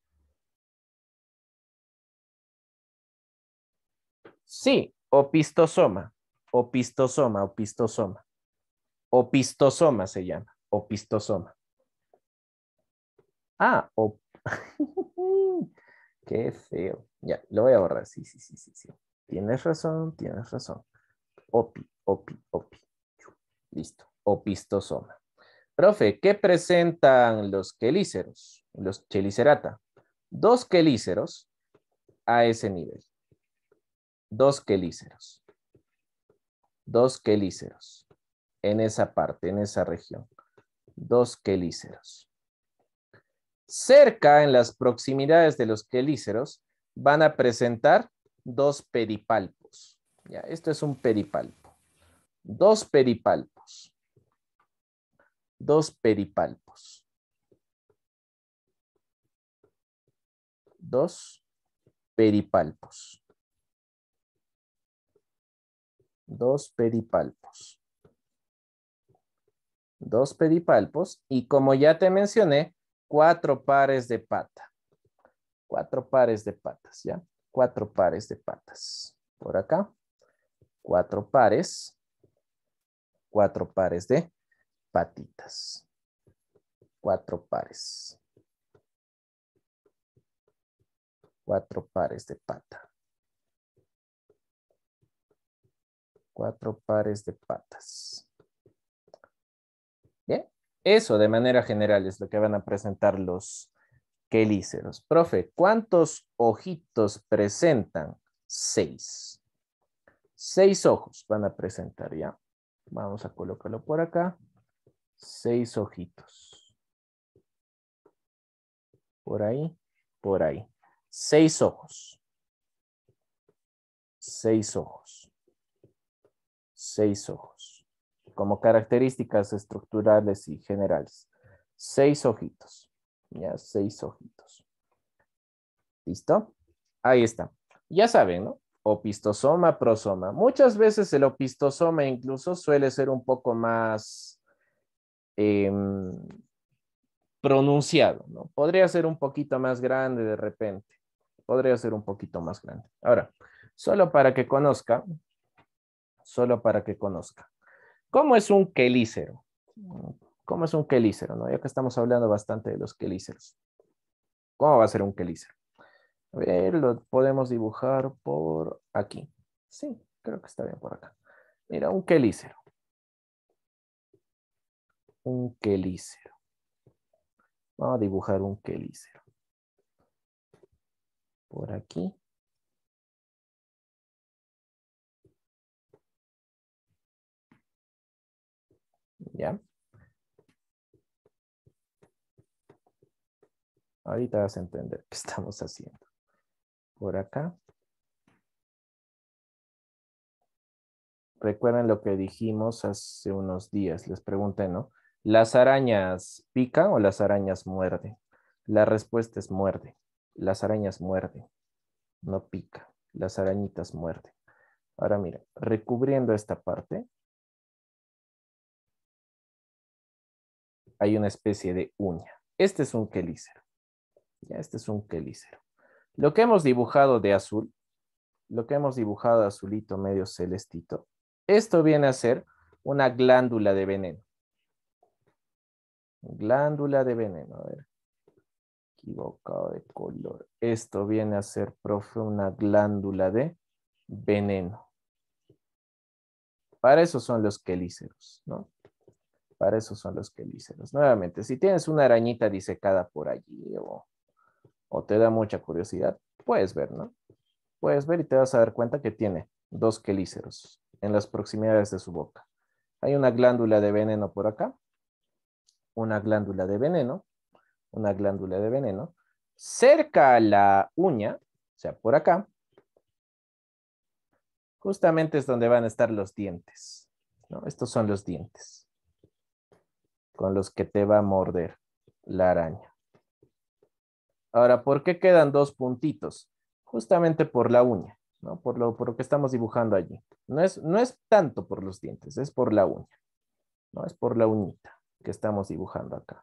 Speaker 2: Sí, opistosoma, opistosoma, opistosoma. Opistosoma se llama, opistosoma. Ah, op Qué feo. Ya, lo voy a borrar. Sí, sí, sí, sí, sí. Tienes razón, tienes razón. Opi, opi, opi. Listo. Opistosoma. Profe, ¿qué presentan los quelíceros? Los chelicerata. Dos quelíceros a ese nivel. Dos quelíceros. Dos quelíceros. En esa parte, en esa región. Dos quelíceros. Cerca, en las proximidades de los quelíceros, van a presentar dos peripalpos. Ya, esto es un peripalpo. Dos peripalpos. Dos peripalpos.
Speaker 1: Dos peripalpos. Dos peripalpos.
Speaker 2: Dos peripalpos. Y como ya te mencioné, cuatro pares de pata. Cuatro pares de patas, ¿ya? Cuatro pares de patas. Por acá, cuatro pares. Cuatro pares de patitas. Cuatro pares. Cuatro pares de pata.
Speaker 1: Cuatro pares de patas.
Speaker 2: Bien. Eso de manera general es lo que van a presentar los quelíceros. Profe, ¿cuántos ojitos presentan? Seis. Seis ojos van a presentar ya. Vamos a colocarlo por acá. Seis ojitos. Por ahí, por ahí. Seis ojos. Seis ojos. Seis ojos como características estructurales y generales. Seis ojitos, ya seis ojitos. ¿Listo? Ahí está. Ya saben, ¿no? Opistosoma, prosoma. Muchas veces el opistosoma incluso suele ser un poco más em, pronunciado, ¿no? Podría ser un poquito más grande de repente. Podría ser un poquito más grande. Ahora, solo para que conozca, solo para que conozca. ¿Cómo es un quelícero? ¿Cómo es un quelícero? No? Ya que estamos hablando bastante de los quelíceros. ¿Cómo va a ser un quelícero? A ver, lo podemos dibujar por aquí. Sí, creo que está bien por acá. Mira, un quelícero.
Speaker 1: Un quelícero. Vamos a dibujar un quelícero. Por aquí. ¿ya? Ahorita vas a entender qué estamos haciendo. Por acá.
Speaker 2: Recuerden lo que dijimos hace unos días, les pregunté, ¿no? ¿Las arañas pican o las arañas muerden? La respuesta es muerde. Las arañas muerden, no pica. Las arañitas muerden. Ahora mira, recubriendo esta parte, hay una especie de uña. Este es un quelícero. Ya, este es un quelícero. Lo que hemos dibujado de azul, lo que hemos dibujado azulito medio celestito, esto viene a ser una glándula de veneno. Glándula de veneno, a ver. Equivocado de color. Esto viene a ser, profe, una glándula de veneno. Para eso son los quelíceros, ¿no? Para eso son los quelíceros. Nuevamente, si tienes una arañita disecada por allí o, te da mucha curiosidad, puedes ver, ¿no? Puedes ver y te vas a dar cuenta que tiene dos quelíceros en las proximidades de su boca. Hay una glándula de veneno por acá, una glándula de veneno, una glándula de veneno, cerca a la uña, o sea, por acá, justamente es donde van a estar los dientes. ¿no? Estos son los dientes con los que te va a morder la araña. Ahora, ¿por qué quedan dos puntitos? Justamente por la uña, ¿no? Por lo, que estamos dibujando allí. No es, no es tanto por los dientes, es por la uña, ¿no? Es por la uñita que estamos dibujando acá.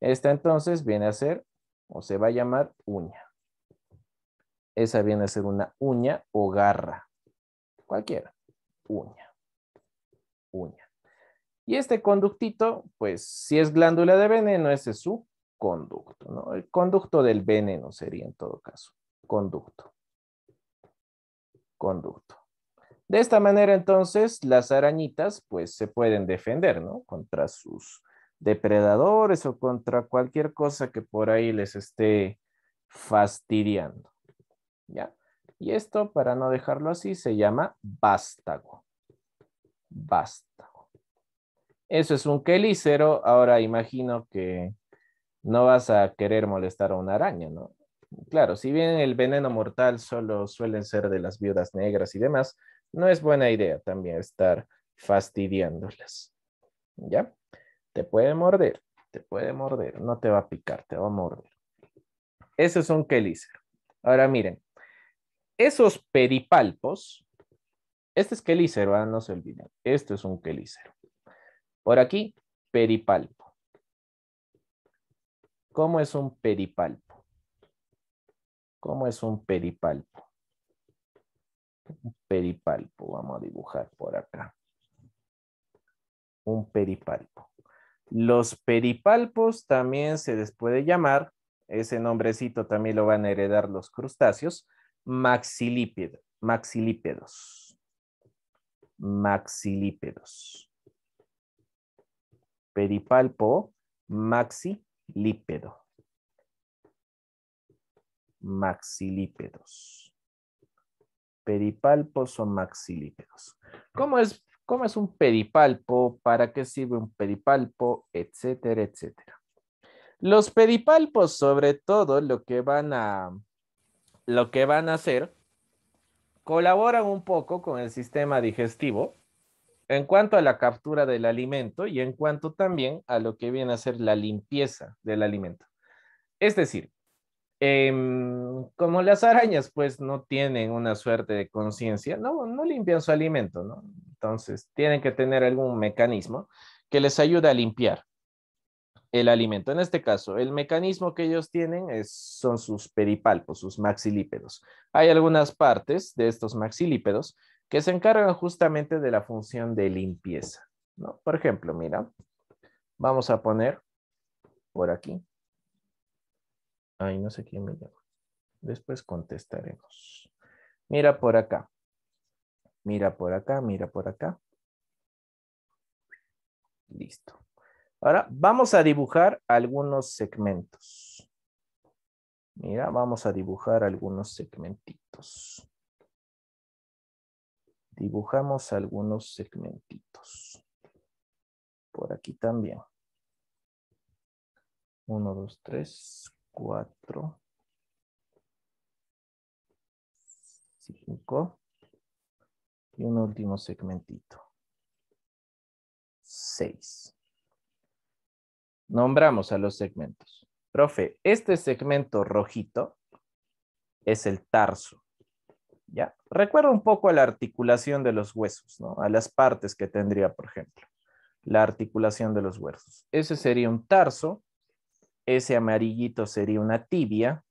Speaker 2: Esta entonces viene a ser, o se va a llamar uña. Esa viene a ser una uña o garra. Cualquiera. Uña. Uña. Y este conductito, pues si es glándula de veneno, ese es su conducto, ¿no? El conducto del veneno sería en todo caso, conducto. Conducto. De esta manera, entonces, las arañitas, pues, se pueden defender, ¿no? Contra sus depredadores o contra cualquier cosa que por ahí les esté fastidiando, ¿ya? Y esto, para no dejarlo así, se llama vástago. Basta. Eso es un quelícero, Ahora imagino que no vas a querer molestar a una araña, ¿no? Claro, si bien el veneno mortal solo suelen ser de las viudas negras y demás, no es buena idea también estar fastidiándolas. ¿Ya? Te puede morder, te puede morder, no te va a picar, te va a morder. Eso es un quelícero. Ahora miren, esos peripalpos, este es quelícero, ah, no se olviden, esto es un quelícero. Por aquí, peripalpo. ¿Cómo es un peripalpo? ¿Cómo es un peripalpo? Un peripalpo, vamos a dibujar por acá. Un peripalpo. Los peripalpos también se les puede llamar, ese nombrecito también lo van a heredar los crustáceos, maxilípedos. maxilípedos maxilípedos. Pedipalpo maxilípedo. Maxilípedos. Peripalpos o maxilípedos. ¿Cómo es, ¿Cómo es un peripalpo? ¿Para qué sirve un peripalpo? Etcétera, etcétera. Los peripalpos, sobre todo, lo que van a, lo que van a hacer, colaboran un poco con el sistema digestivo en cuanto a la captura del alimento y en cuanto también a lo que viene a ser la limpieza del alimento. Es decir, em, como las arañas pues no tienen una suerte de conciencia, no, limpian su alimento, ¿no? Entonces tienen que tener algún mecanismo que les ayude a limpiar el alimento. En este caso, el mecanismo que ellos tienen son sus peripalpos, sus maxilípedos. Hay algunas partes de estos maxilípedos que se encargan justamente de la función de limpieza. ¿no? Por ejemplo, mira, vamos a poner por aquí. Ay, no sé quién me llama. Después contestaremos. Mira por acá. Mira por acá, mira por acá. Listo. Ahora vamos a dibujar algunos segmentos. Mira, vamos a dibujar algunos segmentitos dibujamos algunos segmentitos.
Speaker 1: Por aquí también. Uno, dos, tres, cuatro. Cinco.
Speaker 2: y un último segmentito. Seis. Nombramos a los segmentos. Profe, este segmento rojito es el tarso. ¿ya? Recuerda un poco a la articulación de los huesos, ¿no? A las partes que tendría, por ejemplo, la articulación de los huesos. Ese sería un tarso, ese amarillito sería una tibia,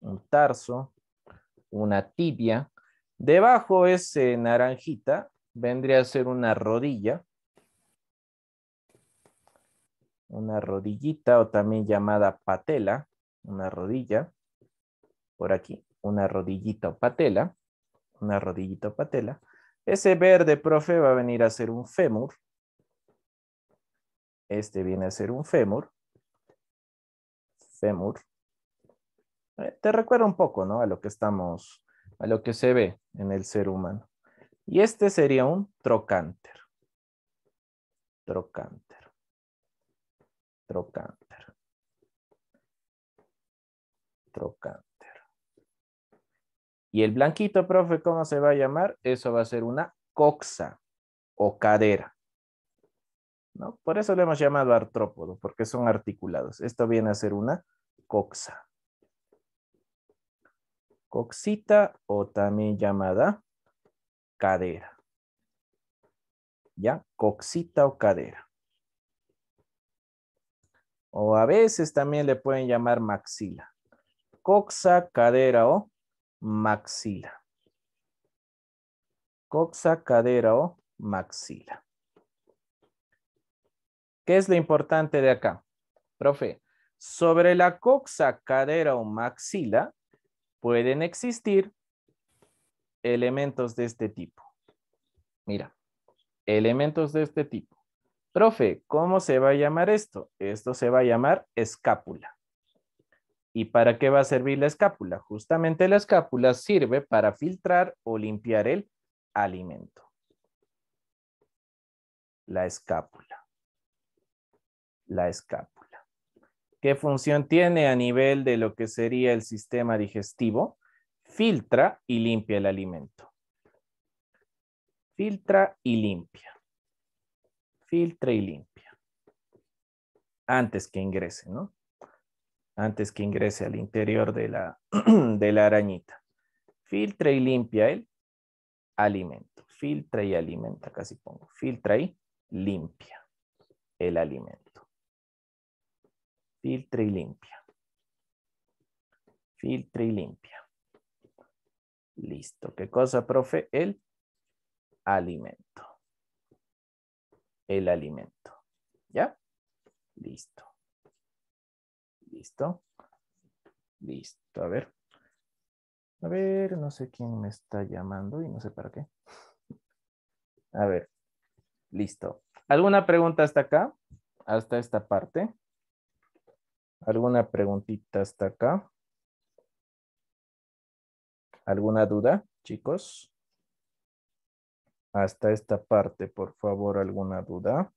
Speaker 2: un tarso, una tibia. Debajo ese naranjita vendría a ser una rodilla, una rodillita o también llamada patela, una rodilla, por aquí una rodillita o patela, una rodillita o patela. Ese verde, profe, va a venir a ser un fémur. Este viene a ser un fémur. Fémur. Eh, te recuerda un poco, ¿no? A lo que estamos, a lo que se ve en el ser humano. Y este sería un trocánter. Trocánter. Trocánter. Trocánter. Y el blanquito, profe, ¿cómo se va a llamar? Eso va a ser una coxa o cadera. ¿No? Por eso le hemos llamado artrópodo, porque son articulados. Esto viene a ser una coxa. Coxita o también llamada cadera. ¿Ya? Coxita o cadera. O a veces también le pueden llamar maxila. Coxa, cadera o maxila. Coxa, cadera o maxila. ¿Qué es lo importante de acá? Profe, sobre la coxa, cadera o maxila pueden existir elementos de este tipo. Mira, elementos de este tipo. Profe, ¿cómo se va a llamar esto? Esto se va a llamar escápula. ¿Y para qué va a servir la escápula? Justamente la escápula sirve para filtrar o limpiar el alimento. La escápula. La escápula. ¿Qué función tiene a nivel de lo que sería el sistema digestivo? Filtra y limpia el alimento. Filtra y limpia. Filtra y limpia. Antes que ingrese, ¿no? antes que ingrese al interior de la, arañita. Filtra y limpia el alimento. Filtra y alimenta, casi pongo. Filtra y limpia el alimento. Filtra y limpia. Filtra y limpia. Listo. ¿Qué cosa, profe? El alimento. El alimento. ¿Ya? Listo. Listo. Listo, a ver. A ver, no sé quién me está llamando y no sé para qué. A ver, listo. ¿Alguna pregunta hasta acá? Hasta esta parte. ¿Alguna preguntita hasta acá? ¿Alguna duda, chicos? Hasta esta parte, por favor, ¿alguna duda?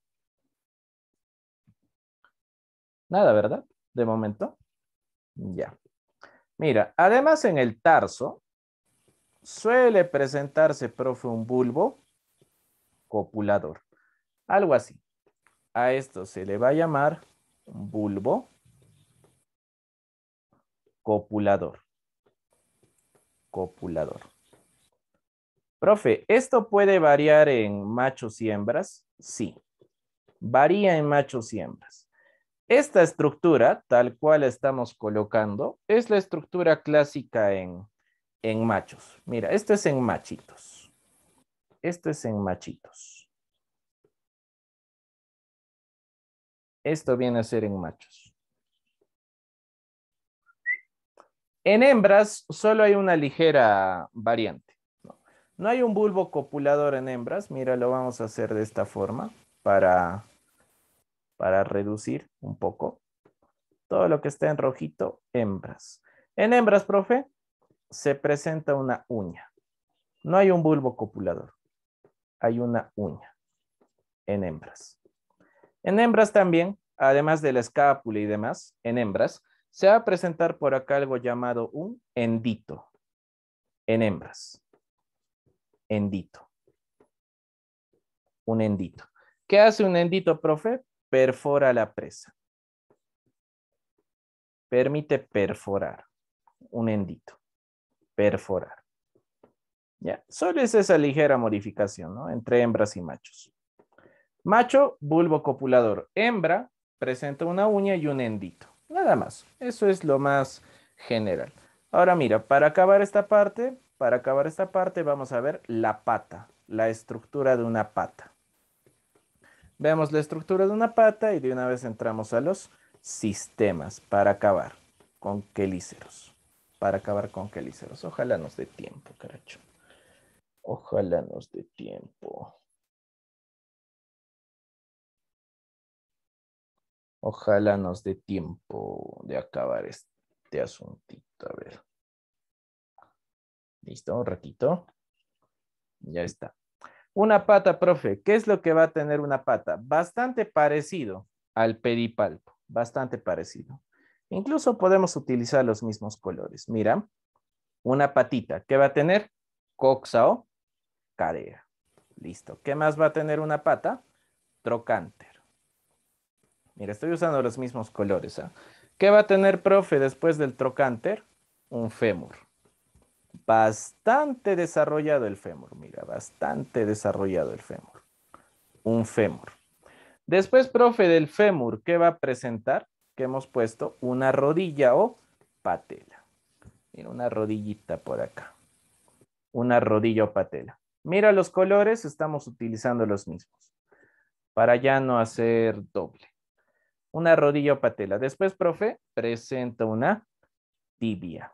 Speaker 2: Nada, ¿verdad? de momento. Ya. Mira, además en el tarso suele presentarse, profe, un bulbo copulador. Algo así. A esto se le va a llamar bulbo copulador. Copulador. Profe, ¿esto puede variar en machos y hembras? Sí. Varía en machos y hembras. Esta estructura, tal cual estamos colocando, es la estructura clásica en, machos. Mira, esto es en machitos. Esto es en machitos.
Speaker 1: Esto viene a ser en machos.
Speaker 2: En hembras solo hay una ligera variante. no hay un bulbo copulador en hembras. Mira, lo vamos a hacer de esta forma para para reducir un poco. Todo lo que está en rojito, hembras. En hembras, profe, se presenta una uña. No hay un bulbo copulador. Hay una uña en hembras. En hembras también, además de la escápula y demás, en hembras, se va a presentar por acá algo llamado un endito. En hembras. Endito. Un endito. ¿Qué hace un endito, profe? perfora la presa. Permite perforar un endito. Perforar. Ya, solo es esa ligera modificación, ¿no? Entre hembras y machos. Macho, bulbo copulador. Hembra presenta una uña y un endito. Nada más. Eso es lo más general. Ahora mira, para acabar esta parte, para acabar esta parte vamos a ver la pata, la estructura de una pata. Veamos la estructura de una pata y de una vez entramos a los sistemas para acabar con quelíceros. Para acabar con quelíceros. Ojalá nos dé tiempo, caracho. Ojalá nos dé tiempo.
Speaker 1: Ojalá nos dé
Speaker 2: tiempo de acabar este asuntito. A ver. Listo, un ratito. Ya está. Una pata, profe, ¿qué es lo que va a tener una pata? Bastante parecido al peripalpo, bastante parecido. Incluso podemos utilizar los mismos colores. Mira, una patita, ¿qué va a tener? o carea. Listo. ¿Qué más va a tener una pata? Trocánter. Mira, estoy usando los mismos colores. ¿ah? ¿Qué va a tener, profe, después del trocánter? Un fémur bastante desarrollado el fémur, mira, bastante desarrollado el fémur. Un fémur. Después, profe, del fémur, ¿qué va a presentar? Que hemos puesto una rodilla o patela. Mira, una rodillita por acá. Una rodilla o patela. Mira los colores, estamos utilizando los mismos. Para ya no hacer doble. Una rodilla o patela. Después, profe, presenta una tibia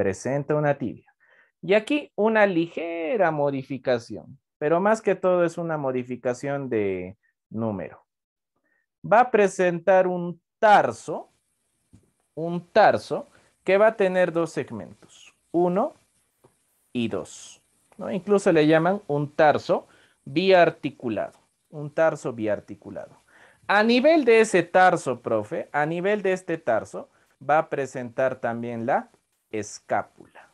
Speaker 2: presenta una tibia. Y aquí una ligera modificación, pero más que todo es una modificación de número. Va a presentar un tarso, un tarso que va a tener dos segmentos, uno y dos. ¿no? Incluso le llaman un tarso biarticulado, un tarso biarticulado. A nivel de ese tarso, profe, a nivel de este tarso, va a presentar también la escápula.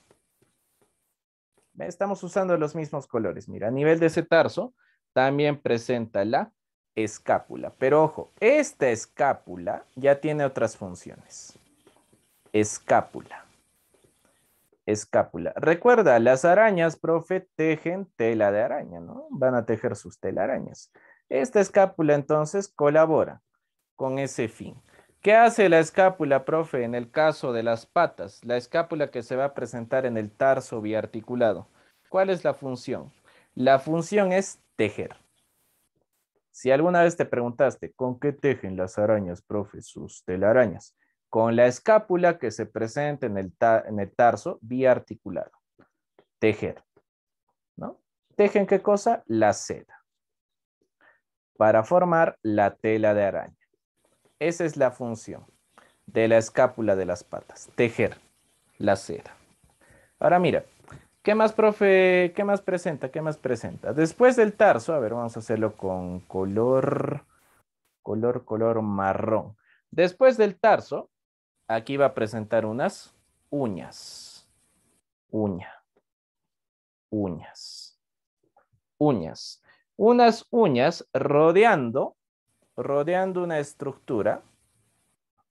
Speaker 2: Estamos usando los mismos colores. Mira, a nivel de ese tarso también presenta la escápula. Pero ojo, esta escápula ya tiene otras funciones. Escápula. Escápula. Recuerda, las arañas, profe, tejen tela de araña, ¿no? Van a tejer sus telarañas. Esta escápula entonces colabora con ese fin. ¿Qué hace la escápula, profe, en el caso de las patas? La escápula que se va a presentar en el tarso biarticulado. ¿Cuál es la función? La función es tejer. Si alguna vez te preguntaste, ¿con qué tejen las arañas, profe, sus telarañas? Con la escápula que se presenta en el, en el tarso biarticulado. Tejer. ¿No? ¿Tejen qué cosa? La seda. Para formar la tela de araña. Esa es la función de la escápula de las patas, tejer la seda. Ahora mira, ¿qué más, profe? ¿Qué más presenta? ¿Qué más presenta? Después del tarso, a ver, vamos a hacerlo con color, color, color marrón. Después del tarso, aquí va a presentar unas uñas, uña, uñas, uñas. Unas uñas rodeando rodeando una estructura,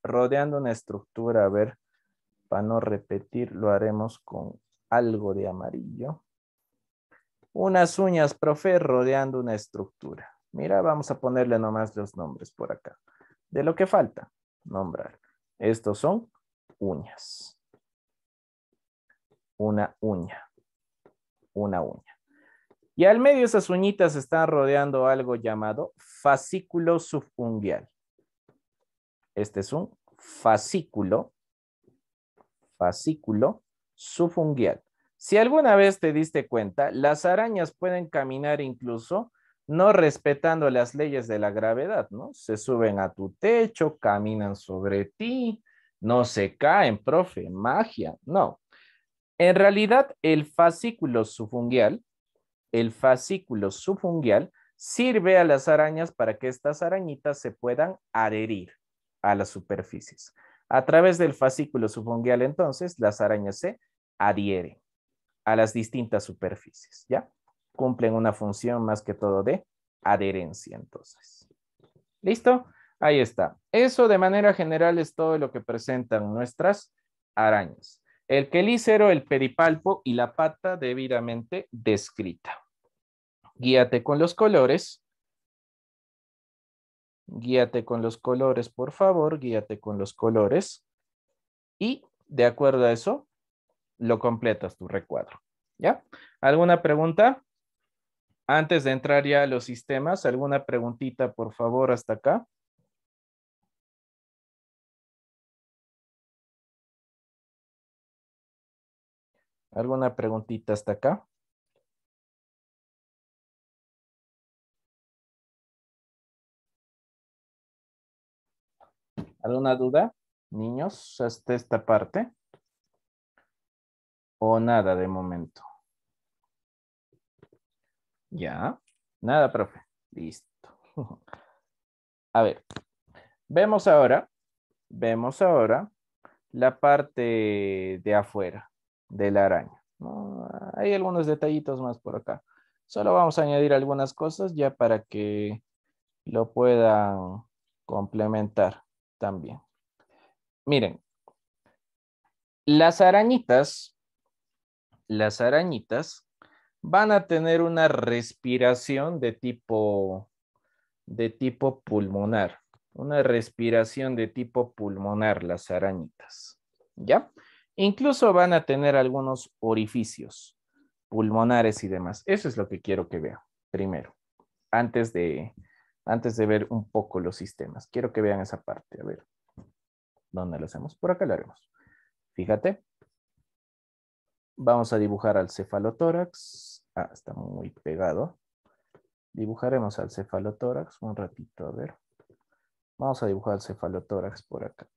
Speaker 2: rodeando una estructura, a ver, para no repetir, lo haremos con algo de amarillo. Unas uñas, profe, rodeando una estructura. Mira, vamos a ponerle nomás los nombres por acá. De lo que falta, nombrar. Estos son uñas. Una uña. Una uña. Y al medio esas uñitas están rodeando algo llamado fascículo sufungial. Este es un fascículo, fascículo subungual. Si alguna vez te diste cuenta, las arañas pueden caminar incluso no respetando las leyes de la gravedad, ¿no? Se suben a tu techo, caminan sobre ti, no se caen, profe, magia, no. En realidad, el fascículo sufungial el fascículo subfungial sirve a las arañas para que estas arañitas se puedan adherir a las superficies. A través del fascículo subfungial, entonces, las arañas se adhieren a las distintas superficies, ¿ya? Cumplen una función más que todo de adherencia, entonces. ¿Listo? Ahí está. Eso de manera general es todo lo que presentan nuestras arañas el quelícero, el peripalpo y la pata debidamente descrita. Guíate con los colores. Guíate con los colores, por favor, guíate con los colores. Y de acuerdo a eso, lo completas tu recuadro. ¿Ya? ¿Alguna pregunta? Antes de entrar ya a los sistemas, ¿alguna preguntita, por favor, hasta acá?
Speaker 1: ¿Alguna preguntita hasta acá?
Speaker 2: ¿Alguna duda, niños, hasta esta parte? ¿O nada de momento? Ya, nada, profe. Listo. A ver, vemos ahora, vemos ahora la parte de afuera de la araña. Hay algunos detallitos más por acá. Solo vamos a añadir algunas cosas ya para que lo puedan complementar también. Miren, las arañitas, las arañitas van a tener una respiración de tipo, de tipo pulmonar, una respiración de tipo pulmonar las arañitas, ¿ya? Incluso van a tener algunos orificios pulmonares y demás. Eso es lo que quiero que vean primero, antes de, antes de ver un poco los sistemas. Quiero que vean esa parte. A ver, ¿dónde lo hacemos? Por acá lo haremos. Fíjate. Vamos a dibujar al cefalotórax. Ah, está muy pegado. Dibujaremos al cefalotórax un ratito, a ver. Vamos a dibujar al cefalotórax por acá.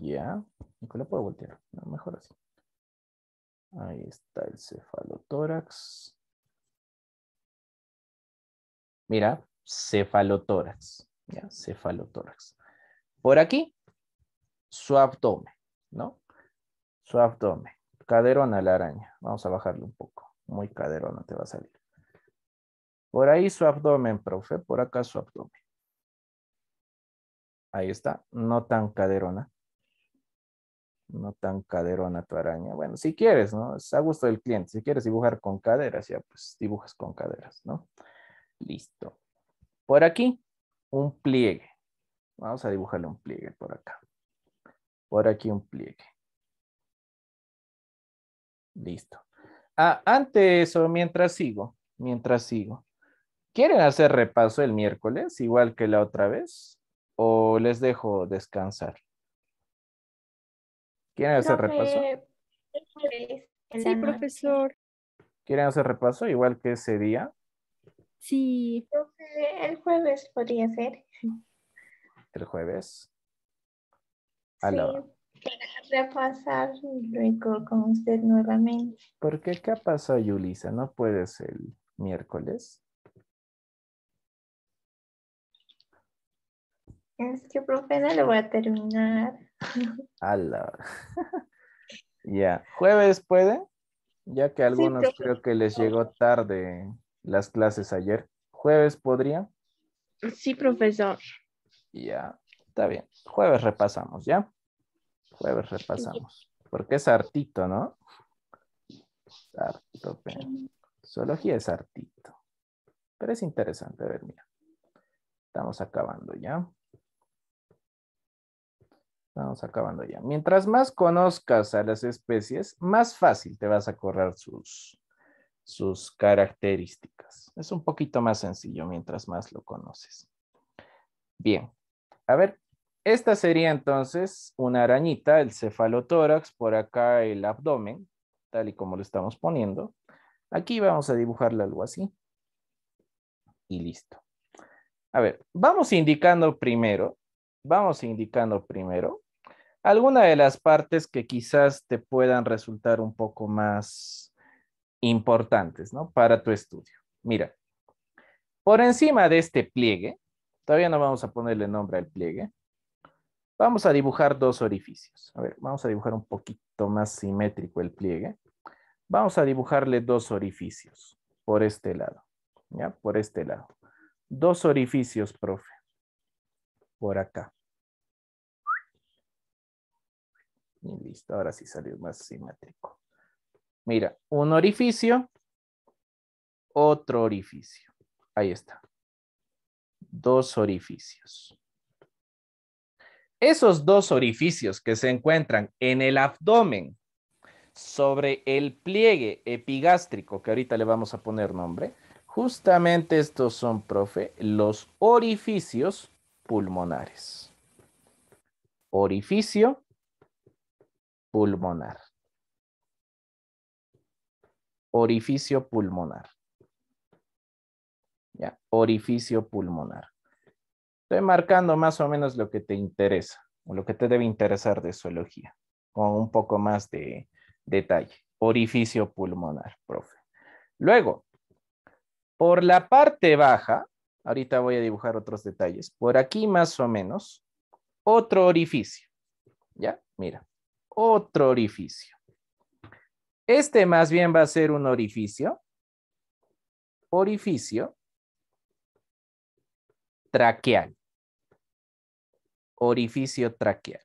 Speaker 2: Ya, Nicolás puedo voltear,
Speaker 1: mejor así. Ahí está el cefalotórax.
Speaker 2: Mira, cefalotórax, ya, cefalotórax. Por aquí, su abdomen, ¿no? Su abdomen, caderona la araña. Vamos a bajarle un poco, muy caderona te va a salir. Por ahí su abdomen, profe, por acá su abdomen. Ahí está, no tan caderona no tan caderona tu araña. Bueno, si quieres, ¿no? Es a gusto del cliente. Si quieres dibujar con caderas, ya pues dibujas con caderas, ¿no? Listo. Por aquí, un pliegue. Vamos a dibujarle un pliegue por acá. Por aquí un pliegue. Listo. Ah, antes o mientras sigo, mientras sigo. ¿Quieren hacer repaso el miércoles, igual que la otra vez? ¿O les dejo descansar? ¿Quieren hacer repaso?
Speaker 1: Sí, profesor.
Speaker 2: ¿Quieren hacer repaso igual que ese día?
Speaker 1: Sí. el jueves podría ser.
Speaker 2: ¿El jueves? A
Speaker 1: repasar luego con usted nuevamente.
Speaker 2: ¿Por qué qué ha pasado, Yulisa? ¿No puedes el miércoles?
Speaker 1: Es que, profe, no lo voy a terminar.
Speaker 2: Ala. ya. Jueves puede, ya que algunos creo que les llegó tarde las clases ayer. Jueves podría. Sí, profesor. Ya, está bien. Jueves repasamos, ¿ya? Jueves repasamos. Porque es hartito, ¿no? Zoología es hartito. Pero es interesante, ver, mira. Estamos acabando ya. Vamos acabando ya. Mientras más conozcas a las especies, más fácil te vas a correr sus, sus características. Es un poquito más sencillo mientras más lo conoces. Bien, a ver, esta sería entonces una arañita, el cefalotórax, por acá el abdomen, tal y como lo estamos poniendo. Aquí vamos a dibujarle algo así. Y listo. A ver, vamos indicando primero, vamos indicando primero alguna de las partes que quizás te puedan resultar un poco más importantes, ¿no? Para tu estudio. Mira, por encima de este pliegue, todavía no vamos a ponerle nombre al pliegue, vamos a dibujar dos orificios. A ver, vamos a dibujar un poquito más simétrico el pliegue. Vamos a dibujarle dos orificios por este lado, ¿ya? Por este lado. Dos orificios, profe, por acá. listo, ahora sí salió más
Speaker 1: simétrico.
Speaker 2: Mira, un orificio, otro orificio. Ahí está. Dos orificios. Esos dos orificios que se encuentran en el abdomen sobre el pliegue epigástrico, que ahorita le vamos a poner nombre, justamente estos son, profe, los orificios pulmonares. Orificio pulmonar. Orificio pulmonar. Ya, orificio pulmonar. Estoy marcando más o menos lo que te interesa o lo que te debe interesar de zoología con un poco más de detalle. Orificio pulmonar, profe. Luego, por la parte baja, ahorita voy a dibujar otros detalles, por aquí más o menos, otro orificio. ¿Ya? Mira otro orificio. Este más bien va a ser un orificio, orificio traqueal, orificio traqueal.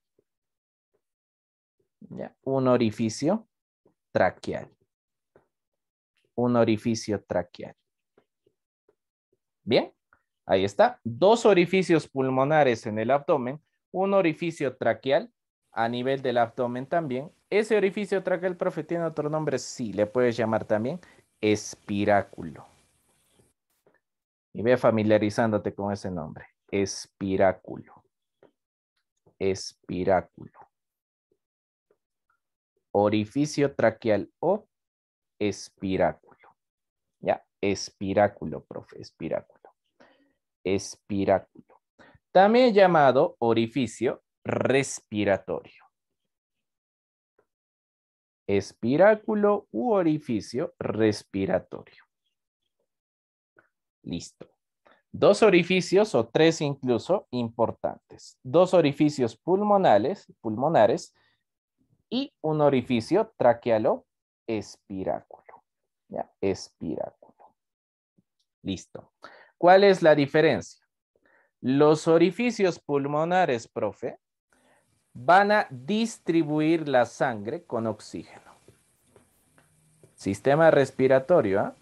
Speaker 2: ¿Ya? Un orificio traqueal. Un orificio traqueal. Bien, ahí está. Dos orificios pulmonares en el abdomen, un orificio traqueal a nivel del abdomen también. Ese orificio traqueal, profe, tiene otro nombre, sí, le puedes llamar también espiráculo. Y ve familiarizándote con ese nombre, espiráculo. Espiráculo. Orificio traqueal o espiráculo. Ya, espiráculo, profe, espiráculo. Espiráculo. También llamado orificio respiratorio. Espiráculo u orificio respiratorio. Listo. Dos orificios o tres incluso importantes. Dos orificios pulmonales, pulmonares y un orificio traquealo espiráculo. ¿ya? Espiráculo. Listo. ¿Cuál es la diferencia? Los orificios pulmonares, profe, van a distribuir la sangre con oxígeno. Sistema respiratorio. ¿ah?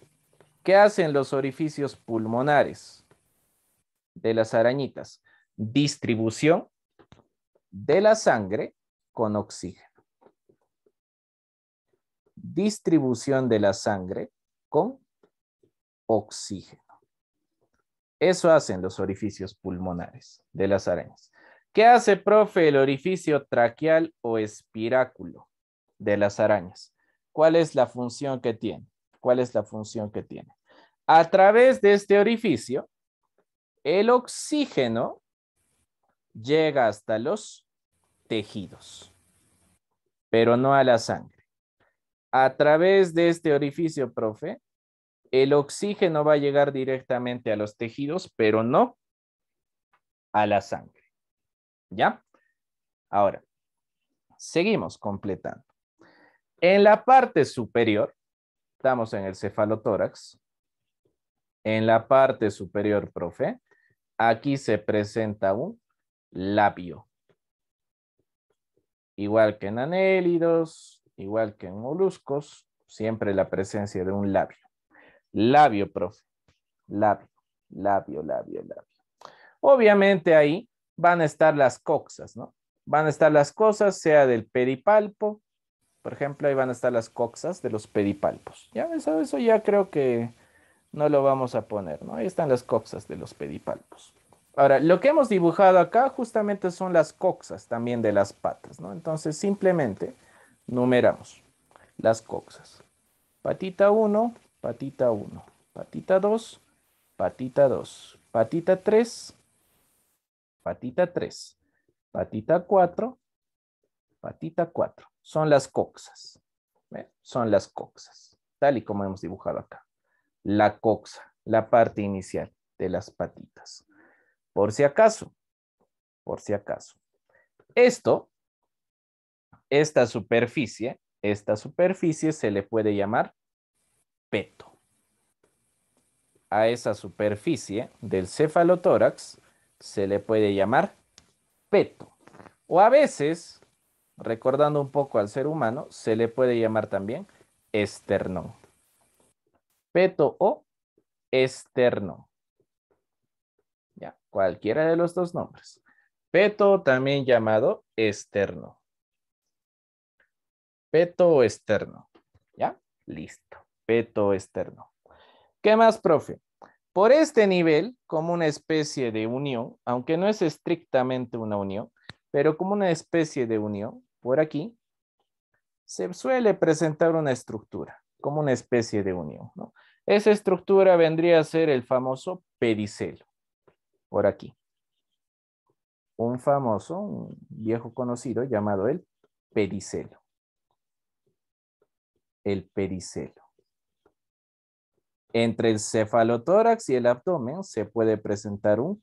Speaker 2: ¿Qué hacen los orificios pulmonares de las arañitas? Distribución de la sangre con oxígeno. Distribución de la sangre con oxígeno. Eso hacen los orificios pulmonares de las arañas. ¿Qué hace, profe, el orificio traqueal o espiráculo de las arañas? ¿Cuál es la función que tiene? ¿Cuál es la función que tiene? A través de este orificio, el oxígeno llega hasta los tejidos, pero no a la sangre. A través de este orificio, profe, el oxígeno va a llegar directamente a los tejidos, pero no a la sangre. ¿Ya? Ahora, seguimos completando. En la parte superior, estamos en el cefalotórax. En la parte superior, profe, aquí se presenta un labio. Igual que en anélidos, igual que en moluscos, siempre la presencia de un labio. Labio, profe. Labio, labio, labio, labio. Obviamente ahí van a estar las coxas, ¿no? Van a estar las cosas, sea del peripalpo, por ejemplo, ahí van a estar las coxas de los pedipalpos. Ya, eso, eso ya creo que no lo vamos a poner, ¿no? Ahí están las coxas de los pedipalpos. Ahora, lo que hemos dibujado acá justamente son las coxas también de las patas, ¿no? Entonces, simplemente numeramos las coxas. Patita 1, patita 1, patita 2, patita 2, patita 3, patita 3, patita 4, patita 4. Son las coxas. Son las coxas, tal y como hemos dibujado acá. La coxa, la parte inicial de las patitas. Por si acaso, por si acaso. Esto, esta superficie, esta superficie se le puede llamar peto. A esa superficie del cefalotórax se le puede llamar peto. O a veces, recordando un poco al ser humano, se le puede llamar también esternón. Peto o esternón. Ya, cualquiera de los dos nombres. Peto también llamado externo. Peto o externo. ¿Ya? Listo. Peto externo. ¿Qué más, profe? Por este nivel, como una especie de unión, aunque no es estrictamente una unión, pero como una especie de unión, por aquí, se suele presentar una estructura, como una especie de unión. Esa estructura vendría a ser el famoso pedicelo, por aquí. Un famoso, un viejo conocido llamado el pedicelo. El pedicelo. Entre el cefalotórax y el abdomen se puede presentar un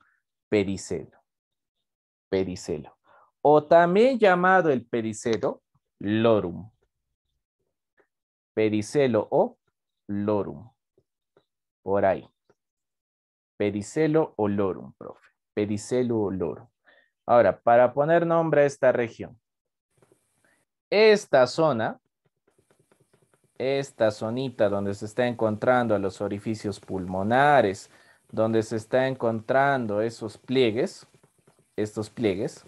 Speaker 2: pericelo. Pericelo. O también llamado el pericelo lorum. Pericelo o lorum. Por ahí. Pericelo o lorum, profe. Pericelo o lorum. Ahora, para poner nombre a esta región. Esta zona esta zonita donde se está encontrando los orificios pulmonares, donde se está encontrando esos pliegues, estos pliegues,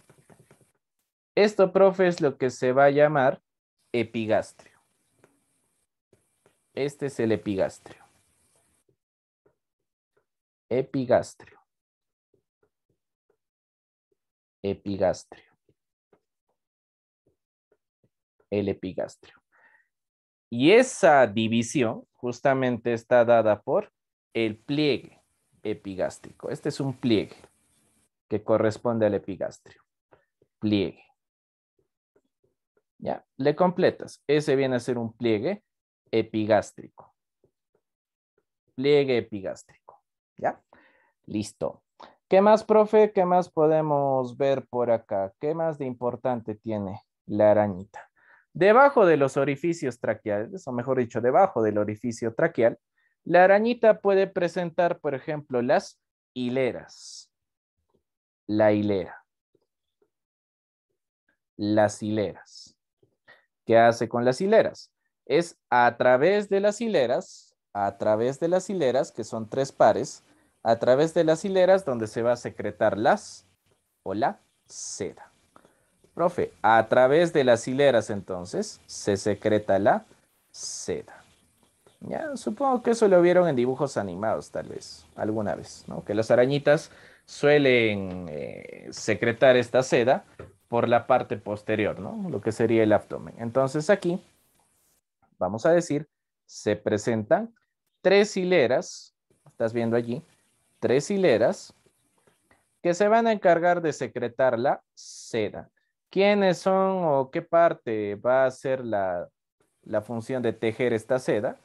Speaker 2: esto, profe, es lo que se va a llamar epigastrio. Este es el epigastrio. Epigastrio. Epigastrio. El epigastrio. Y esa división justamente está dada por el pliegue epigástrico. Este es un pliegue que corresponde al epigastrio. Pliegue. Ya, le completas. Ese viene a ser un pliegue epigástrico. Pliegue epigástrico. ¿Ya? Listo. ¿Qué más, profe? ¿Qué más podemos ver por acá? ¿Qué más de importante tiene la arañita? Debajo de los orificios traqueales, o mejor dicho, debajo del orificio traqueal, la arañita puede presentar, por ejemplo, las hileras, la hilera, las hileras. ¿Qué hace con las hileras? Es a través de las hileras, a través de las hileras, que son tres pares, a través de las hileras donde se va a secretar las o la seda. Profe, a través de las hileras entonces se secreta la seda. Ya, supongo que eso lo vieron en dibujos animados tal vez, alguna vez, ¿no? Que las arañitas suelen eh, secretar esta seda por la parte posterior, ¿no? Lo que sería el abdomen. Entonces aquí vamos a decir, se presentan tres hileras, estás viendo allí, tres hileras que se van a encargar de secretar la seda. ¿Quiénes son o qué parte va a ser la, la función de tejer esta seda?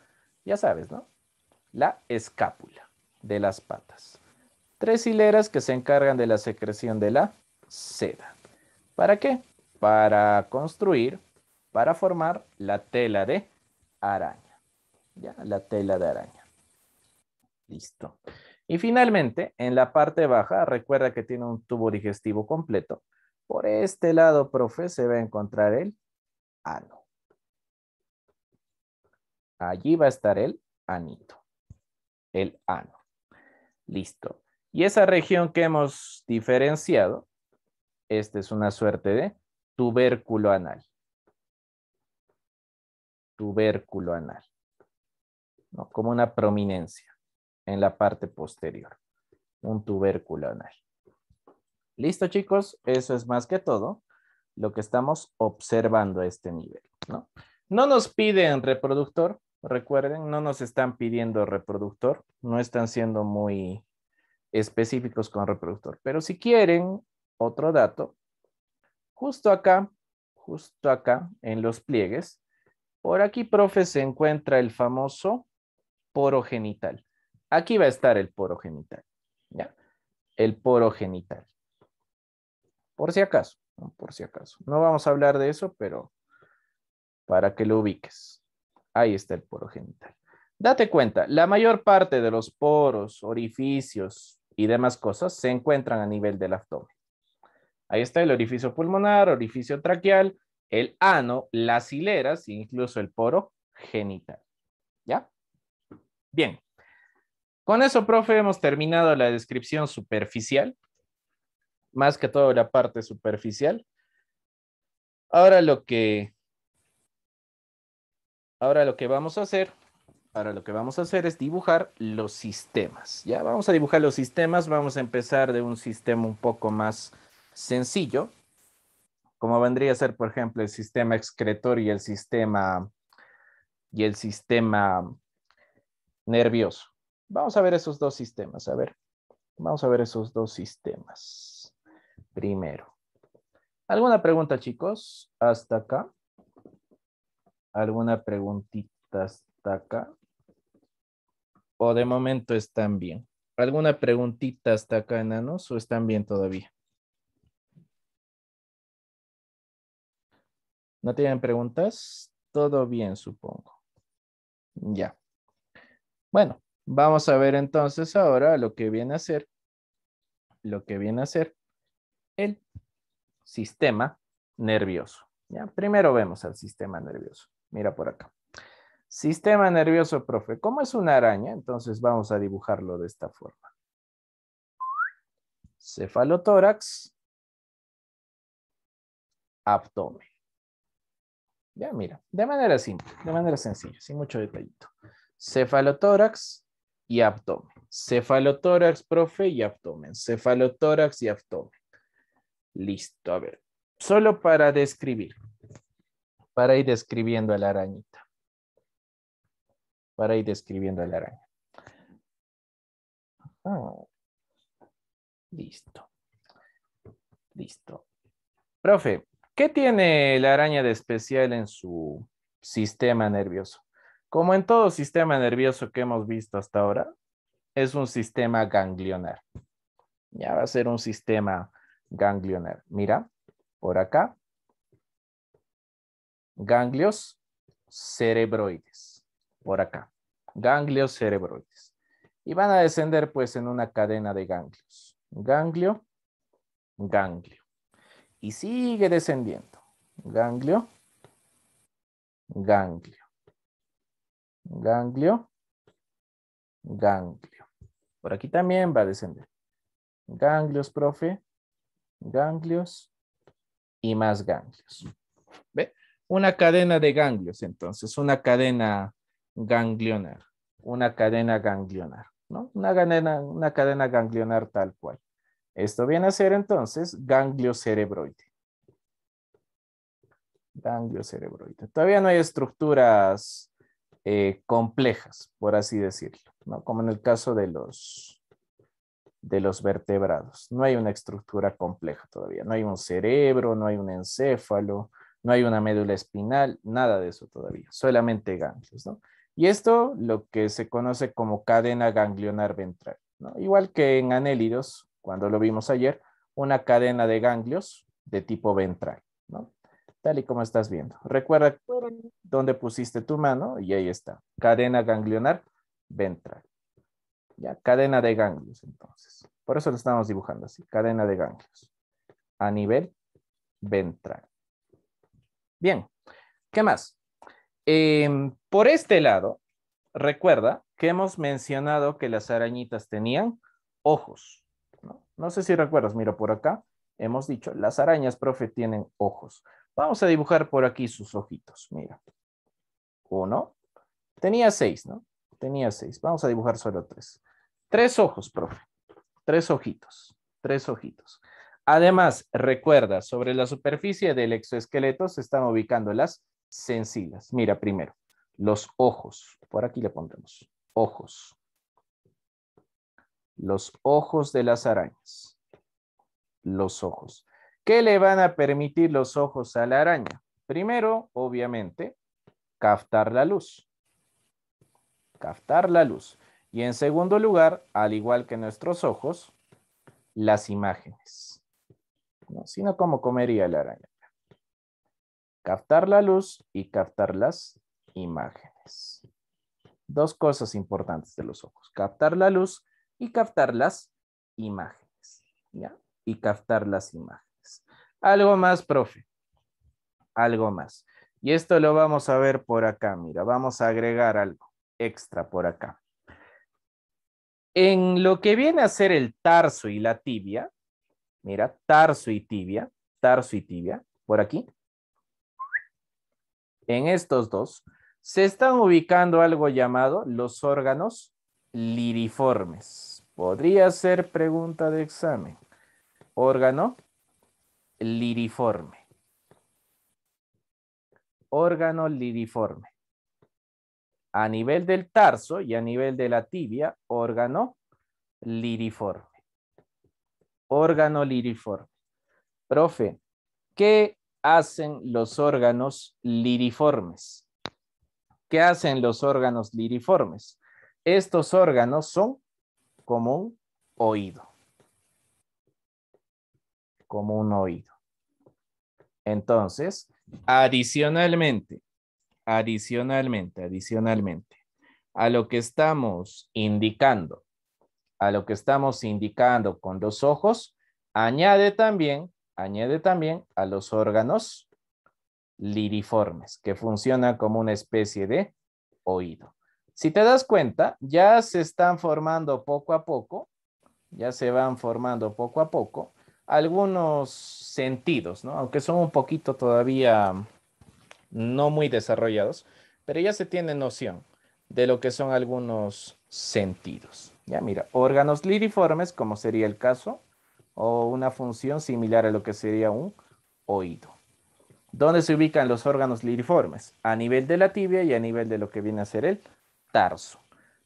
Speaker 2: Ya sabes, ¿no? La escápula de las patas. Tres hileras que se encargan de la secreción de la seda. ¿Para qué? Para construir, para formar la tela de araña. Ya, la tela de araña. Listo. Y finalmente, en la parte baja, recuerda que tiene un tubo digestivo completo. Por este lado, profe, se va a encontrar el ano. Allí va a estar el anito, el ano. Listo. Y esa región que hemos diferenciado, esta es una suerte de tubérculo anal. Tubérculo anal. Como una prominencia en la parte posterior. Un tubérculo anal. Listo, chicos, eso es más que todo lo que estamos observando a este nivel, ¿no? nos piden reproductor, recuerden, no nos están pidiendo reproductor, no están siendo muy específicos con reproductor, pero si quieren otro dato, justo acá, justo acá en los pliegues, por aquí, profe, se encuentra el famoso poro genital. Aquí va a estar el poro genital, ¿ya? El poro genital. Por si acaso, por si acaso. No vamos a hablar de eso, pero para que lo ubiques. Ahí está el poro genital. Date cuenta, la mayor parte de los poros, orificios y demás cosas se encuentran a nivel del abdomen. Ahí está el orificio pulmonar, orificio traqueal, el ano, las hileras, e incluso el poro genital. ¿Ya? Bien. Con eso, profe, hemos terminado la descripción superficial más que toda la parte superficial. Ahora lo que ahora lo que vamos a hacer, lo que vamos a hacer es dibujar los sistemas. Ya vamos a dibujar los sistemas, vamos a empezar de un sistema un poco más sencillo, como vendría a ser, por ejemplo, el sistema excretor y el sistema y el sistema nervioso. Vamos a ver esos dos sistemas, a ver. Vamos a ver esos dos sistemas primero. ¿Alguna pregunta, chicos? Hasta acá. ¿Alguna preguntita hasta acá? ¿O de momento están bien? ¿Alguna preguntita hasta acá, enanos? ¿O están bien todavía? ¿No tienen preguntas? Todo bien, supongo. Ya. Bueno, vamos a ver entonces ahora lo que viene a ser. Lo que viene a ser el sistema nervioso. ¿ya? Primero vemos al sistema nervioso. Mira por acá. Sistema nervioso, profe. ¿Cómo es una araña? Entonces vamos a dibujarlo de esta forma. Cefalotórax.
Speaker 1: Abdomen. Ya, mira.
Speaker 2: De manera simple, de manera sencilla, sin mucho detallito. Cefalotórax y abdomen. Cefalotórax, profe, y abdomen. Cefalotórax y abdomen. Listo, a ver. Solo para describir, para ir describiendo a la arañita. Para ir describiendo a la araña. Ah. Listo. Listo. Profe, ¿qué tiene la araña de especial en su sistema nervioso? Como en todo sistema nervioso que hemos visto hasta ahora, es un sistema ganglionar. Ya va a ser un sistema ganglionar. Mira, por acá, ganglios cerebroides, por acá, ganglios cerebroides. Y van a descender pues en una cadena de ganglios. Ganglio, ganglio. Y sigue descendiendo. Ganglio, ganglio. Ganglio, ganglio. Por aquí también va a descender. Ganglios, profe, ganglios y más ganglios. ¿Ve? Una cadena de ganglios, entonces, una cadena ganglionar, una cadena ganglionar, ¿no? Una cadena, una cadena ganglionar tal cual. Esto viene a ser entonces ganglio cerebroide. Ganglio cerebroide. Todavía no hay estructuras eh, complejas, por así decirlo, Como en el caso de los, de los vertebrados. No hay una estructura compleja todavía, no hay un cerebro, no hay un encéfalo, no hay una médula espinal, nada de eso todavía, solamente ganglios, ¿no? Y esto lo que se conoce como cadena ganglionar ventral, ¿no? Igual que en anélidos, cuando lo vimos ayer, una cadena de ganglios de tipo ventral, ¿no? Tal y como estás viendo. Recuerda dónde pusiste tu mano y ahí está, cadena ganglionar ventral. Ya, cadena de ganglios, entonces. Por eso lo estamos dibujando así, cadena de ganglios. A nivel ventral. Bien, ¿qué más? Em, por este lado, recuerda que hemos mencionado que las arañitas tenían ojos. No, no sé si recuerdas, mira por acá, hemos dicho, las arañas, profe, tienen ojos. Vamos a dibujar por aquí sus ojitos, mira. Uno, tenía seis, ¿no? Tenía seis, vamos a dibujar solo tres. Tres ojos, profe. Tres ojitos. Tres ojitos. Además, recuerda, sobre la superficie del exoesqueleto se están ubicando las sencillas. Mira, primero, los ojos. Por aquí le pondremos ojos. Los ojos de las arañas. Los ojos. ¿Qué le van a permitir los ojos a la araña? Primero, obviamente, captar la luz. Captar la luz. Y en segundo lugar, al igual que nuestros ojos, las imágenes. No, sino como comería la araña. Captar la luz y captar las imágenes. Dos cosas importantes de los ojos. Captar la luz y captar las imágenes. ¿ya? Y captar las imágenes. Algo más, profe. Algo más. Y esto lo vamos a ver por acá. Mira, vamos a agregar algo extra por acá. En lo que viene a ser el tarso y la tibia, mira, tarso y tibia, tarso y tibia, por aquí, en estos dos, se están ubicando algo llamado los órganos liriformes. Podría ser pregunta de examen. Órgano liriforme. Órgano liriforme a nivel del tarso y a nivel de la tibia, órgano liriforme. Órgano liriforme. Profe, ¿qué hacen los órganos liriformes? ¿Qué hacen los órganos liriformes? Estos órganos son como un oído. Como un oído. Entonces, adicionalmente adicionalmente, adicionalmente, a lo que estamos indicando, a lo que estamos indicando con los ojos, añade también, añade también a los órganos liriformes, que funciona como una especie de oído. Si te das cuenta, ya se están formando poco a poco, ya se van formando poco a poco algunos sentidos, ¿no? Aunque son un poquito todavía no muy desarrollados, pero ya se tiene noción de lo que son algunos sentidos. Ya mira, órganos liriformes, como sería el caso, o una función similar a lo que sería un oído. ¿Dónde se ubican los órganos liriformes? A nivel de la tibia y a nivel de lo que viene a ser el tarso.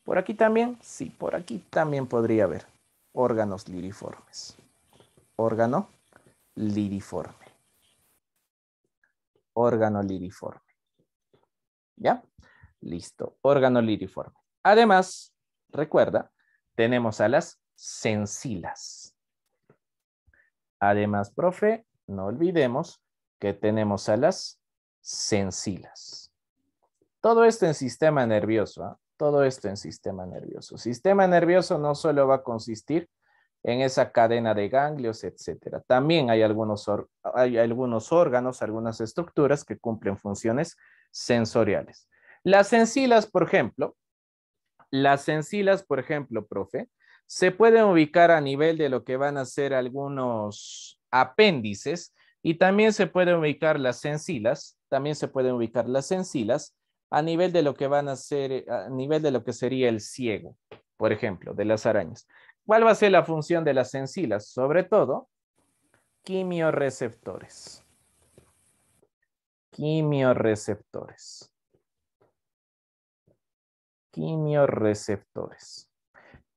Speaker 2: ¿Por aquí también? Sí, por aquí también podría haber órganos liriformes. Órgano liriforme órgano liriforme. ¿Ya? Listo, órgano liriforme. Además, recuerda, tenemos alas las Además, profe, no olvidemos que tenemos alas las Todo esto en sistema nervioso, ¿ah? todo esto en sistema nervioso. Sistema nervioso no solo va a consistir en esa cadena de ganglios, etcétera. También hay algunos, hay algunos órganos, algunas estructuras que cumplen funciones sensoriales. Las encilas, por ejemplo, las encilas, por ejemplo, profe, se pueden ubicar a nivel de lo que van a ser algunos apéndices y también se pueden ubicar las encilas, también se pueden ubicar las encilas a nivel de lo que van a ser, a nivel de lo que sería el ciego, por ejemplo, de las arañas. ¿Cuál va a ser la función de las sencillas Sobre todo, quimiorreceptores. Quimiorreceptores. Quimiorreceptores.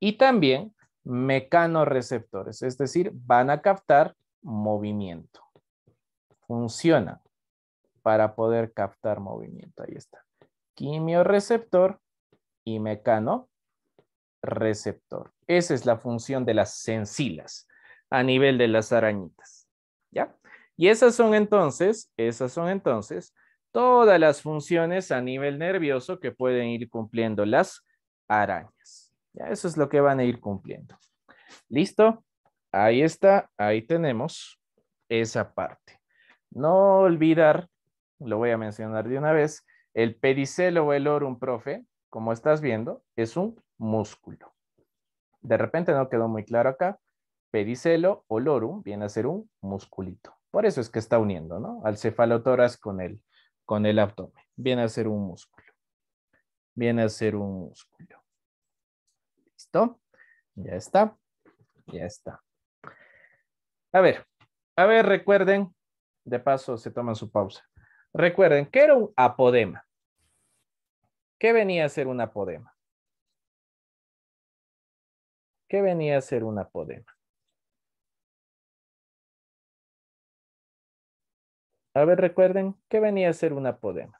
Speaker 2: Y también mecanoreceptores es decir, van a captar movimiento. Funciona para poder captar movimiento. Ahí está. Quimiorreceptor y mecanoreceptor. Esa es la función de las sencilas a nivel de las arañitas. ¿Ya? Y esas son entonces, esas son entonces todas las funciones a nivel nervioso que pueden ir cumpliendo las arañas. ¿Ya? Eso es lo que van a ir cumpliendo. ¿Listo? Ahí está, ahí tenemos esa parte. No olvidar, lo voy a mencionar de una vez, el pedicelo o el orum, profe, como estás viendo, es un músculo. De repente no quedó muy claro acá. Pedicelo o lorum viene a ser un musculito. Por eso es que está uniendo, ¿no? Al cefalotoras con el, con el abdomen. Viene a ser un músculo. Viene a ser un músculo. ¿Listo? Ya está. Ya está. A ver, a ver, recuerden, de paso se toman su pausa. Recuerden que era un apodema. ¿Qué venía a ser un apodema?
Speaker 1: ¿Qué venía a ser una podema. A ver, recuerden ¿qué venía a ser una podema.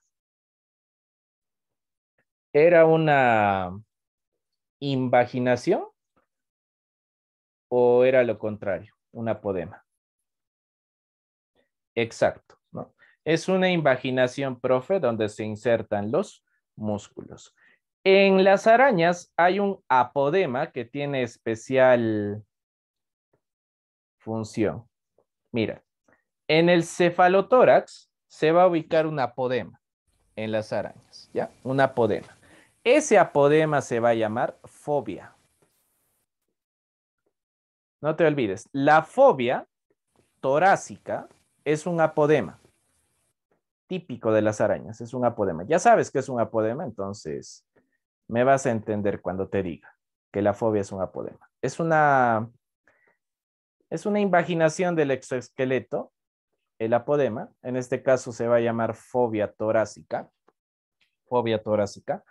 Speaker 2: Era una invaginación o era lo contrario, una podema. Exacto. ¿no? Es una invaginación, profe, donde se insertan los músculos. En las arañas hay un apodema que tiene especial función. Mira, en el cefalotórax se va a ubicar un apodema en las arañas, ¿ya? Un apodema. Ese apodema se va a llamar fobia. No te olvides, la fobia torácica es un apodema típico de las arañas, es un apodema. Ya sabes que es un apodema, entonces me vas a entender cuando te diga que la fobia es un apodema. Es una, es una imaginación del exoesqueleto, el apodema, en este caso se va a llamar fobia torácica, fobia torácica,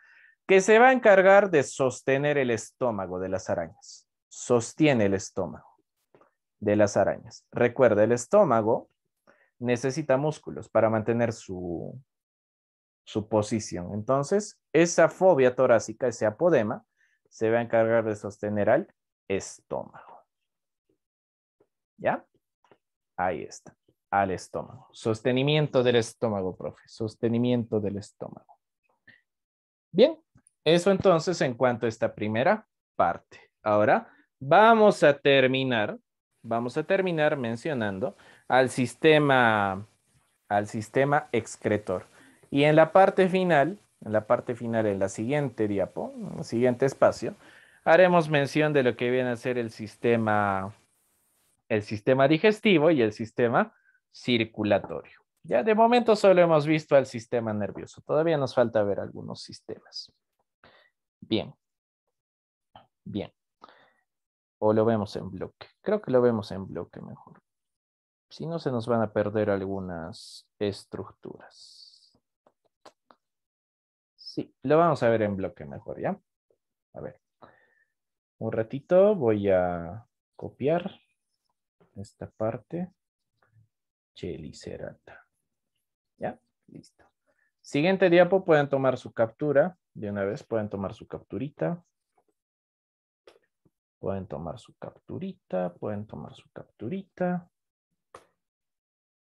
Speaker 2: que se va a encargar de sostener el estómago de las arañas. Sostiene el estómago de las arañas. Recuerda, el estómago necesita músculos para mantener su, su posición. Entonces, esa fobia torácica, ese apodema, se va a encargar de sostener al estómago. ¿Ya? Ahí está, al estómago. Sostenimiento del estómago, profe. Sostenimiento del estómago. Bien, eso entonces en cuanto a esta primera parte. Ahora vamos a terminar, vamos a terminar mencionando al sistema, al sistema excretor. Y en la parte final, en la parte final, en la siguiente diapo, en el siguiente espacio, haremos mención de lo que viene a ser el sistema, el sistema digestivo y el sistema circulatorio. Ya de momento solo hemos visto al sistema nervioso. Todavía nos falta ver algunos sistemas. Bien. Bien. O lo vemos en bloque. Creo que lo vemos en bloque mejor. Si no, se nos van a perder algunas estructuras. Sí, lo vamos a ver en bloque mejor, ¿ya? A ver. Un ratito voy a copiar esta parte. Chelicerata. ¿Ya? Listo. Siguiente diapo, pueden tomar su captura. De una vez pueden tomar su capturita. Pueden tomar su capturita, pueden tomar su capturita.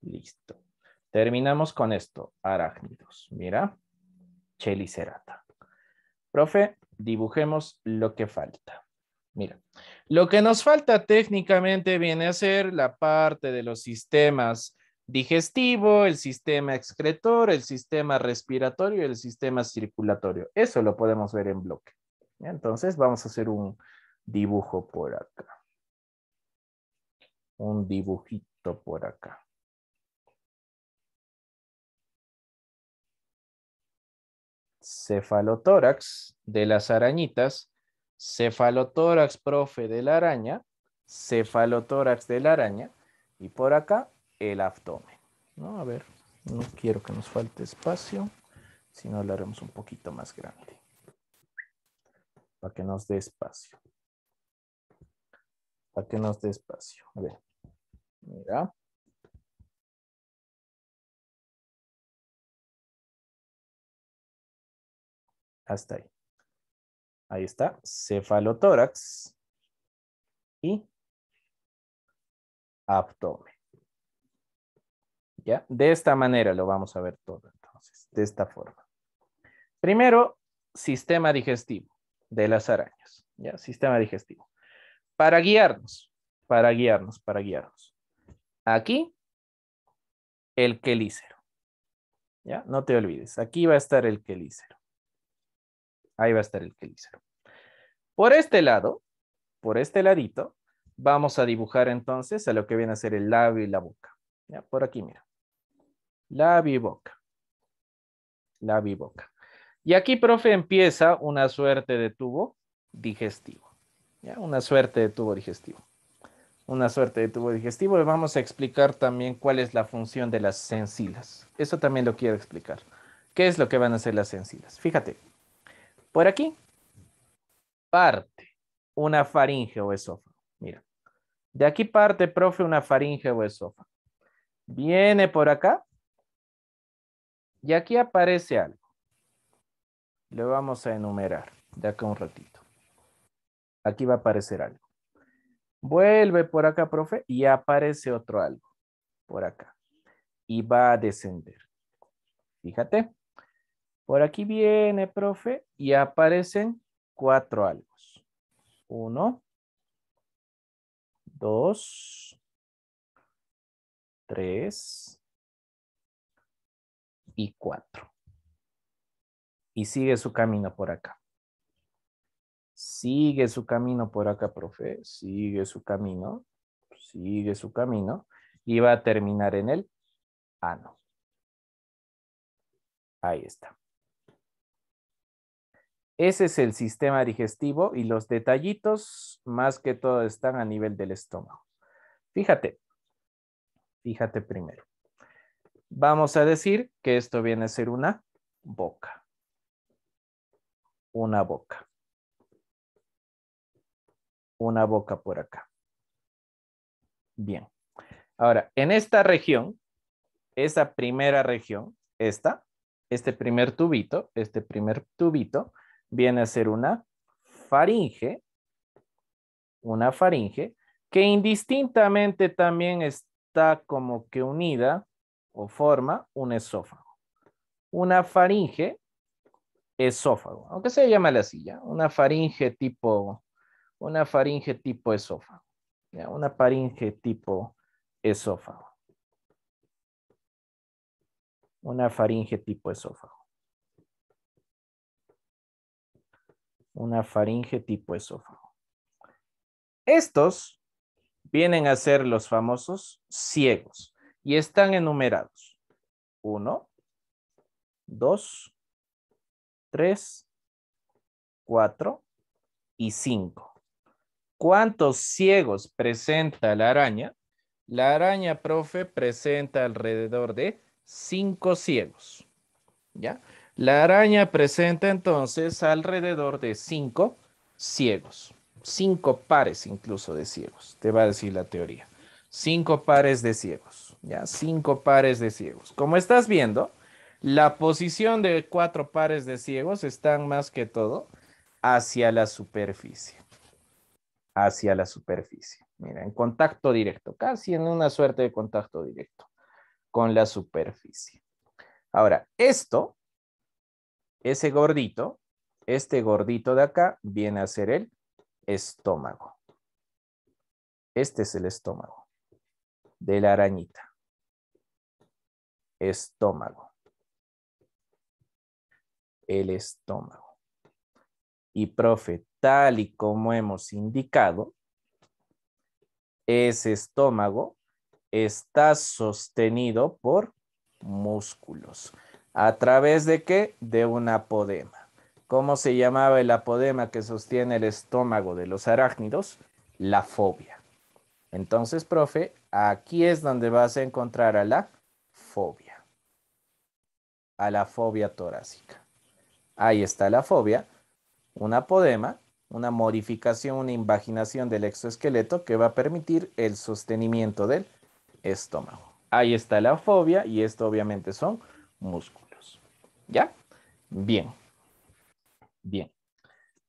Speaker 2: Listo. Terminamos con esto, arácnidos. Mira, Profe, dibujemos lo que falta. Mira, lo que nos falta técnicamente viene a ser la parte de los sistemas digestivo, el sistema excretor, el sistema respiratorio y el sistema circulatorio. Eso lo podemos ver en bloque. Entonces vamos a hacer un dibujo por acá. Un dibujito por acá. cefalotórax de las arañitas, cefalotórax, profe, de la araña, cefalotórax de la araña, y por acá el abdomen. ¿no? A ver, no quiero que nos falte espacio, si no lo haremos un poquito más grande, para que nos dé espacio. Para que nos dé espacio. A ver,
Speaker 1: mira. Hasta ahí. Ahí está, cefalotórax
Speaker 2: y abdomen. ¿Ya? De esta manera lo vamos a ver todo entonces, de esta forma. Primero, sistema digestivo de las arañas, ¿ya? Sistema digestivo. Para guiarnos, para guiarnos, para guiarnos. Aquí, el quelícero, ¿ya? No te olvides, aquí va a estar el quelícero. Ahí va a estar el clícero. Por este lado, por este ladito, vamos a dibujar entonces a lo que viene a ser el labio y la boca. Por aquí, mira. Labio y boca. Labio y boca. Y aquí, profe, empieza una suerte de tubo digestivo. Una suerte de tubo digestivo. Una suerte de tubo digestivo. Y vamos a explicar también cuál es la función de las sencilas Eso también lo quiero explicar. ¿Qué es lo que van a hacer las sencilas Fíjate, por aquí, parte una faringe o esófago. Mira, de aquí parte, profe, una faringe o esófago. Viene por acá y aquí aparece algo. Le vamos a enumerar de acá un ratito. Aquí va a aparecer algo. Vuelve por acá, profe, y aparece otro algo por acá. Y va a descender. Fíjate. Por aquí viene, profe, y aparecen cuatro algos. Uno, dos,
Speaker 1: tres y cuatro.
Speaker 2: Y sigue su camino por acá. Sigue su camino por acá, profe. Sigue su camino. Sigue su camino. Y va a terminar en el ano. Ahí está. Ese es el sistema digestivo y los detallitos más que todo están a nivel del estómago. Fíjate, fíjate primero. Vamos a decir que esto viene a ser una boca. Una boca. Una boca por acá. Bien. Ahora, en esta región, esa primera región, esta, este primer tubito, este primer tubito, viene a ser una faringe, una faringe, que indistintamente también está como que unida o forma un esófago. Una faringe, esófago, aunque se llama la silla, una faringe tipo, una faringe tipo esófago, una faringe tipo esófago. Una faringe tipo esófago. una faringe tipo esófago. Estos vienen a ser los famosos ciegos y están enumerados. Uno, dos, tres, cuatro y cinco. ¿Cuántos ciegos presenta la araña? La araña, profe, presenta alrededor de cinco ciegos. ¿Ya? La araña presenta entonces alrededor de cinco ciegos, cinco pares incluso de ciegos, te va a decir la teoría. Cinco pares de ciegos, ya, cinco pares de ciegos. Como estás viendo, la posición de cuatro pares de ciegos están más que todo hacia la superficie, hacia la superficie. Mira, en contacto directo, casi en una suerte de contacto directo con la superficie. Ahora, esto ese gordito, este gordito de acá, viene a ser el estómago. Este es el estómago de la arañita. Estómago. El estómago. Y profe, tal y como hemos indicado, ese estómago está sostenido por músculos. ¿A través de qué? De una apodema. ¿Cómo se llamaba el apodema que sostiene el estómago de los arácnidos? La fobia. Entonces, profe, aquí es donde vas a encontrar a la fobia. A la fobia torácica. Ahí está la fobia. Un apodema, una modificación, una invaginación del exoesqueleto que va a permitir el sostenimiento del estómago. Ahí está la fobia y esto obviamente son músculos. ¿Ya? Bien. Bien.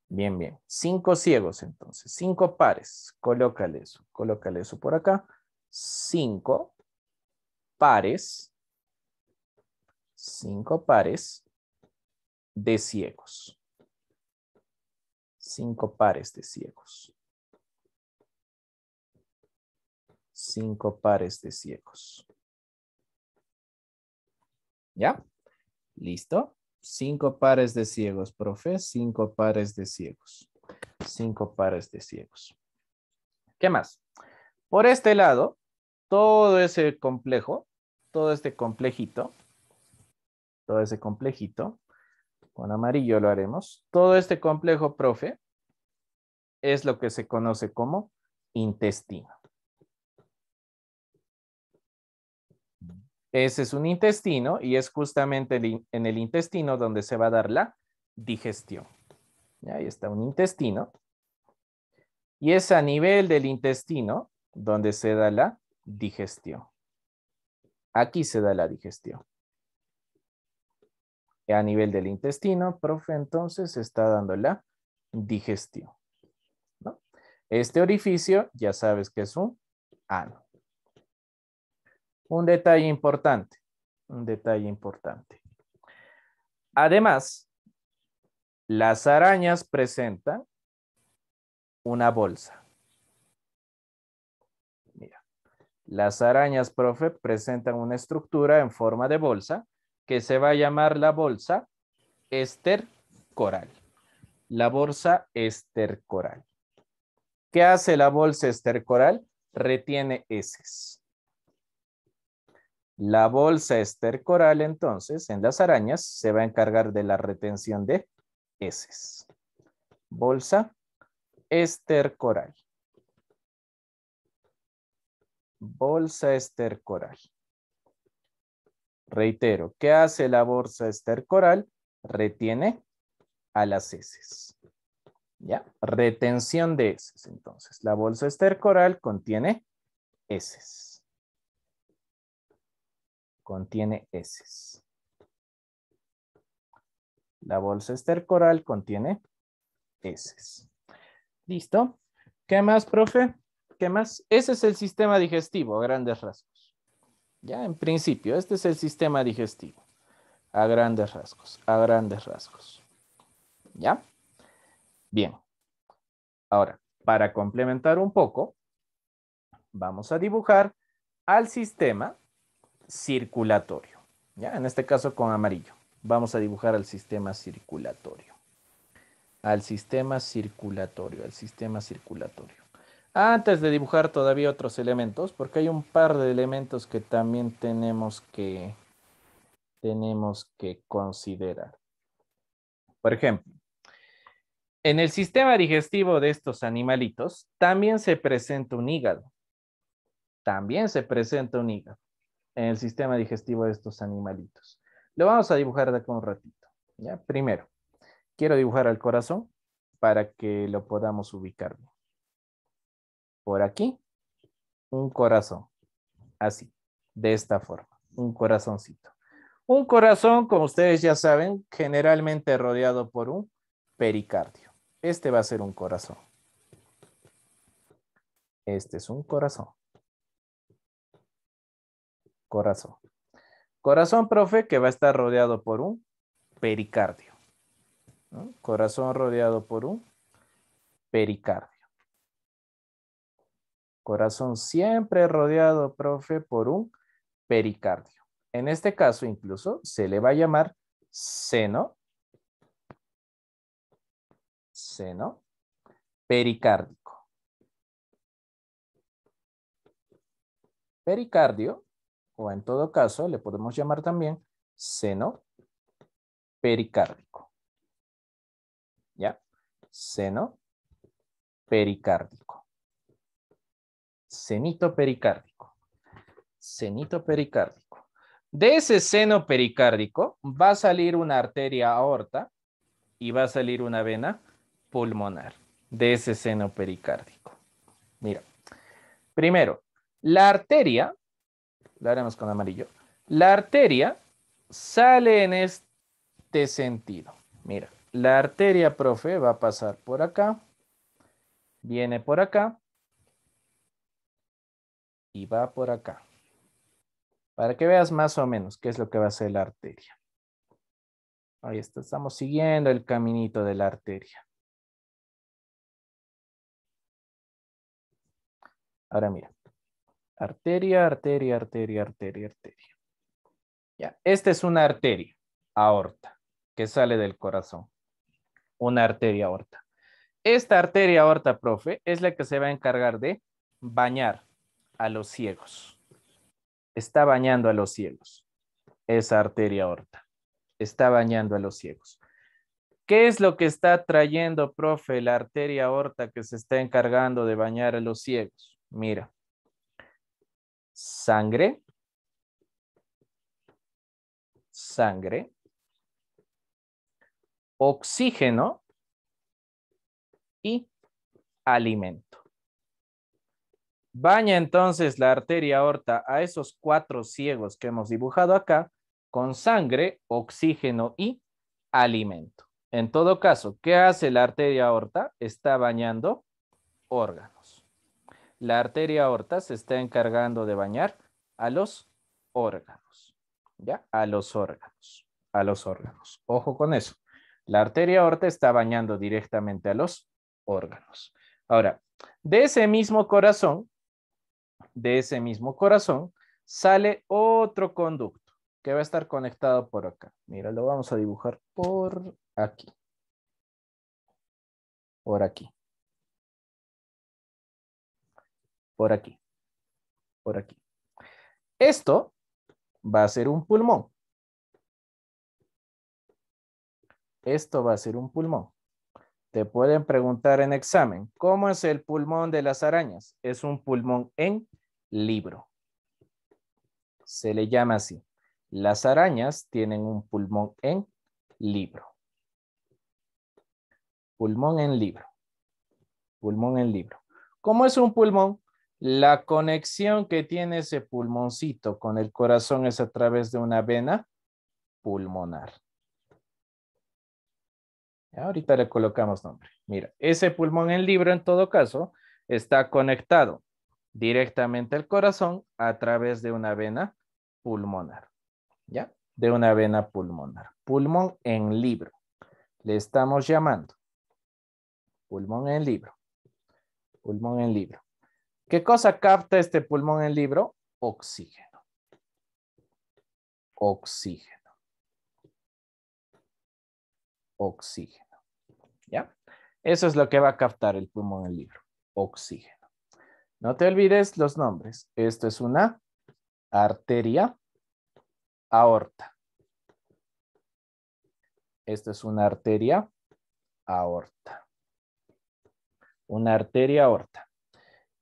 Speaker 2: Bien, bien. Cinco ciegos entonces, cinco pares. Colócale eso, colócale eso por acá. Cinco pares, cinco pares de ciegos. Cinco pares de ciegos.
Speaker 1: Cinco pares de ciegos.
Speaker 2: ¿Ya? ¿Listo? Cinco pares de ciegos, profe. Cinco pares de ciegos. Cinco pares de ciegos. ¿Qué más? Por este lado, todo ese complejo, todo este complejito, todo ese complejito, con amarillo lo haremos, todo este complejo, profe, es lo que se conoce como intestino. Ese es un intestino y es justamente en el intestino donde se va a dar la digestión. Ahí está un intestino. Y es a nivel del intestino donde se da la digestión. Aquí se da la digestión. A nivel del intestino, profe, entonces se está dando la digestión. Este orificio ya sabes que es un ano. Un detalle importante, un detalle importante. Además, las arañas presentan una bolsa. Mira, las arañas, profe, presentan una estructura en forma de bolsa que se va a llamar la bolsa estercoral. La bolsa estercoral. ¿Qué hace la bolsa estercoral? Retiene heces. La bolsa estercoral, entonces, en las arañas, se va a encargar de la retención de heces. Bolsa estercoral. Bolsa estercoral. Reitero, ¿qué hace la bolsa estercoral? Retiene a las heces. ¿Ya? Retención de heces. Entonces, la bolsa estercoral contiene heces contiene heces. La bolsa estercoral contiene heces. ¿Listo? ¿Qué más, profe? ¿Qué más? Ese es el sistema digestivo, a grandes rasgos. Ya, en principio, este es el sistema digestivo. A grandes rasgos, a grandes rasgos. ¿Ya? Bien. Ahora, para complementar un poco, vamos a dibujar al sistema circulatorio. ¿ya? En este caso con amarillo. Vamos a dibujar al sistema circulatorio. Al sistema circulatorio, al sistema circulatorio. Antes de dibujar todavía otros elementos, porque hay un par de elementos que también tenemos que, tenemos que considerar. Por ejemplo, en el sistema digestivo de estos animalitos también se presenta un hígado. También se presenta un hígado en el sistema digestivo de estos animalitos. Lo vamos a dibujar de acá un ratito. ¿ya? Primero, quiero dibujar al corazón para que lo podamos ubicar Por aquí, un corazón. Así, de esta forma, un corazoncito. Un corazón, como ustedes ya saben, generalmente rodeado por un pericardio. Este va a ser un corazón. Este es un corazón corazón. Corazón, profe, que va a estar rodeado por un pericardio. Corazón rodeado por un pericardio. Corazón siempre rodeado, profe, por un pericardio. En este caso, incluso, se le va a llamar seno, seno pericárdico. Pericardio o en todo caso le podemos llamar también seno pericárdico. ¿Ya? Seno pericárdico. Senito pericárdico. Senito pericárdico. De ese seno pericárdico va a salir una arteria aorta y va a salir una vena pulmonar de ese seno pericárdico. Mira, primero, la arteria la haremos con amarillo. La arteria sale en este sentido. Mira, la arteria, profe, va a pasar por acá, viene por acá y va por acá. Para que veas más o menos qué es lo que va a ser la arteria. Ahí está, estamos siguiendo el caminito de la arteria. Ahora mira, Arteria, arteria, arteria, arteria, arteria. Ya, esta es una arteria, aorta, que sale del corazón. Una arteria aorta. Esta arteria aorta, profe, es la que se va a encargar de bañar a los ciegos. Está bañando a los ciegos. Esa arteria aorta. Está bañando a los ciegos. ¿Qué es lo que está trayendo, profe, la arteria aorta que se está encargando de bañar a los ciegos? Mira, sangre, sangre, oxígeno y alimento. Baña entonces la arteria aorta a esos cuatro ciegos que hemos dibujado acá con sangre, oxígeno y alimento. En todo caso, ¿qué hace la arteria aorta? Está bañando órganos. La arteria aorta se está encargando de bañar a los órganos, ¿ya? A los órganos, a los órganos. Ojo con eso. La arteria aorta está bañando directamente a los órganos. Ahora, de ese mismo corazón, de ese mismo corazón, sale otro conducto que va a estar conectado por acá. Mira, lo vamos a dibujar por
Speaker 1: aquí. Por aquí. por aquí, por aquí. Esto
Speaker 2: va a ser un pulmón. Esto va a ser un pulmón. Te pueden preguntar en examen, ¿cómo es el pulmón de las arañas? Es un pulmón en libro. Se le llama así. Las arañas tienen un pulmón en libro. Pulmón en libro. Pulmón en libro. ¿Cómo es un pulmón? La conexión que tiene ese pulmoncito con el corazón es a través de una vena pulmonar. Ahorita le colocamos nombre. Mira, ese pulmón en libro en todo caso está conectado directamente al corazón a través de una vena pulmonar. ¿Ya? De una vena pulmonar. Pulmón en libro. Le estamos llamando. Pulmón en libro. Pulmón en libro. ¿Qué cosa capta este pulmón en el libro? Oxígeno. Oxígeno. Oxígeno. ¿Ya? Eso es lo que va a captar el pulmón en el libro. Oxígeno. No te olvides los nombres. Esto es una arteria aorta. Esto es una arteria aorta. Una arteria aorta.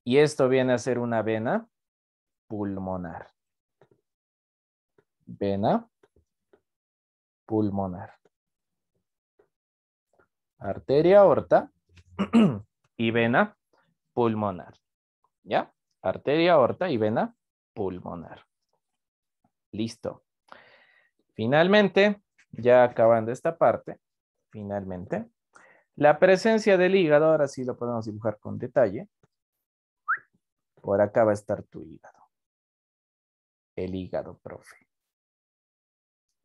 Speaker 2: Y esto viene a ser una vena pulmonar. Vena pulmonar. Arteria aorta y vena pulmonar. ¿Ya? Arteria aorta y vena pulmonar. Listo. Finalmente, ya acabando esta parte, finalmente, la presencia del hígado, ahora sí lo podemos dibujar con detalle, por acá va a estar tu hígado. El
Speaker 1: hígado, profe.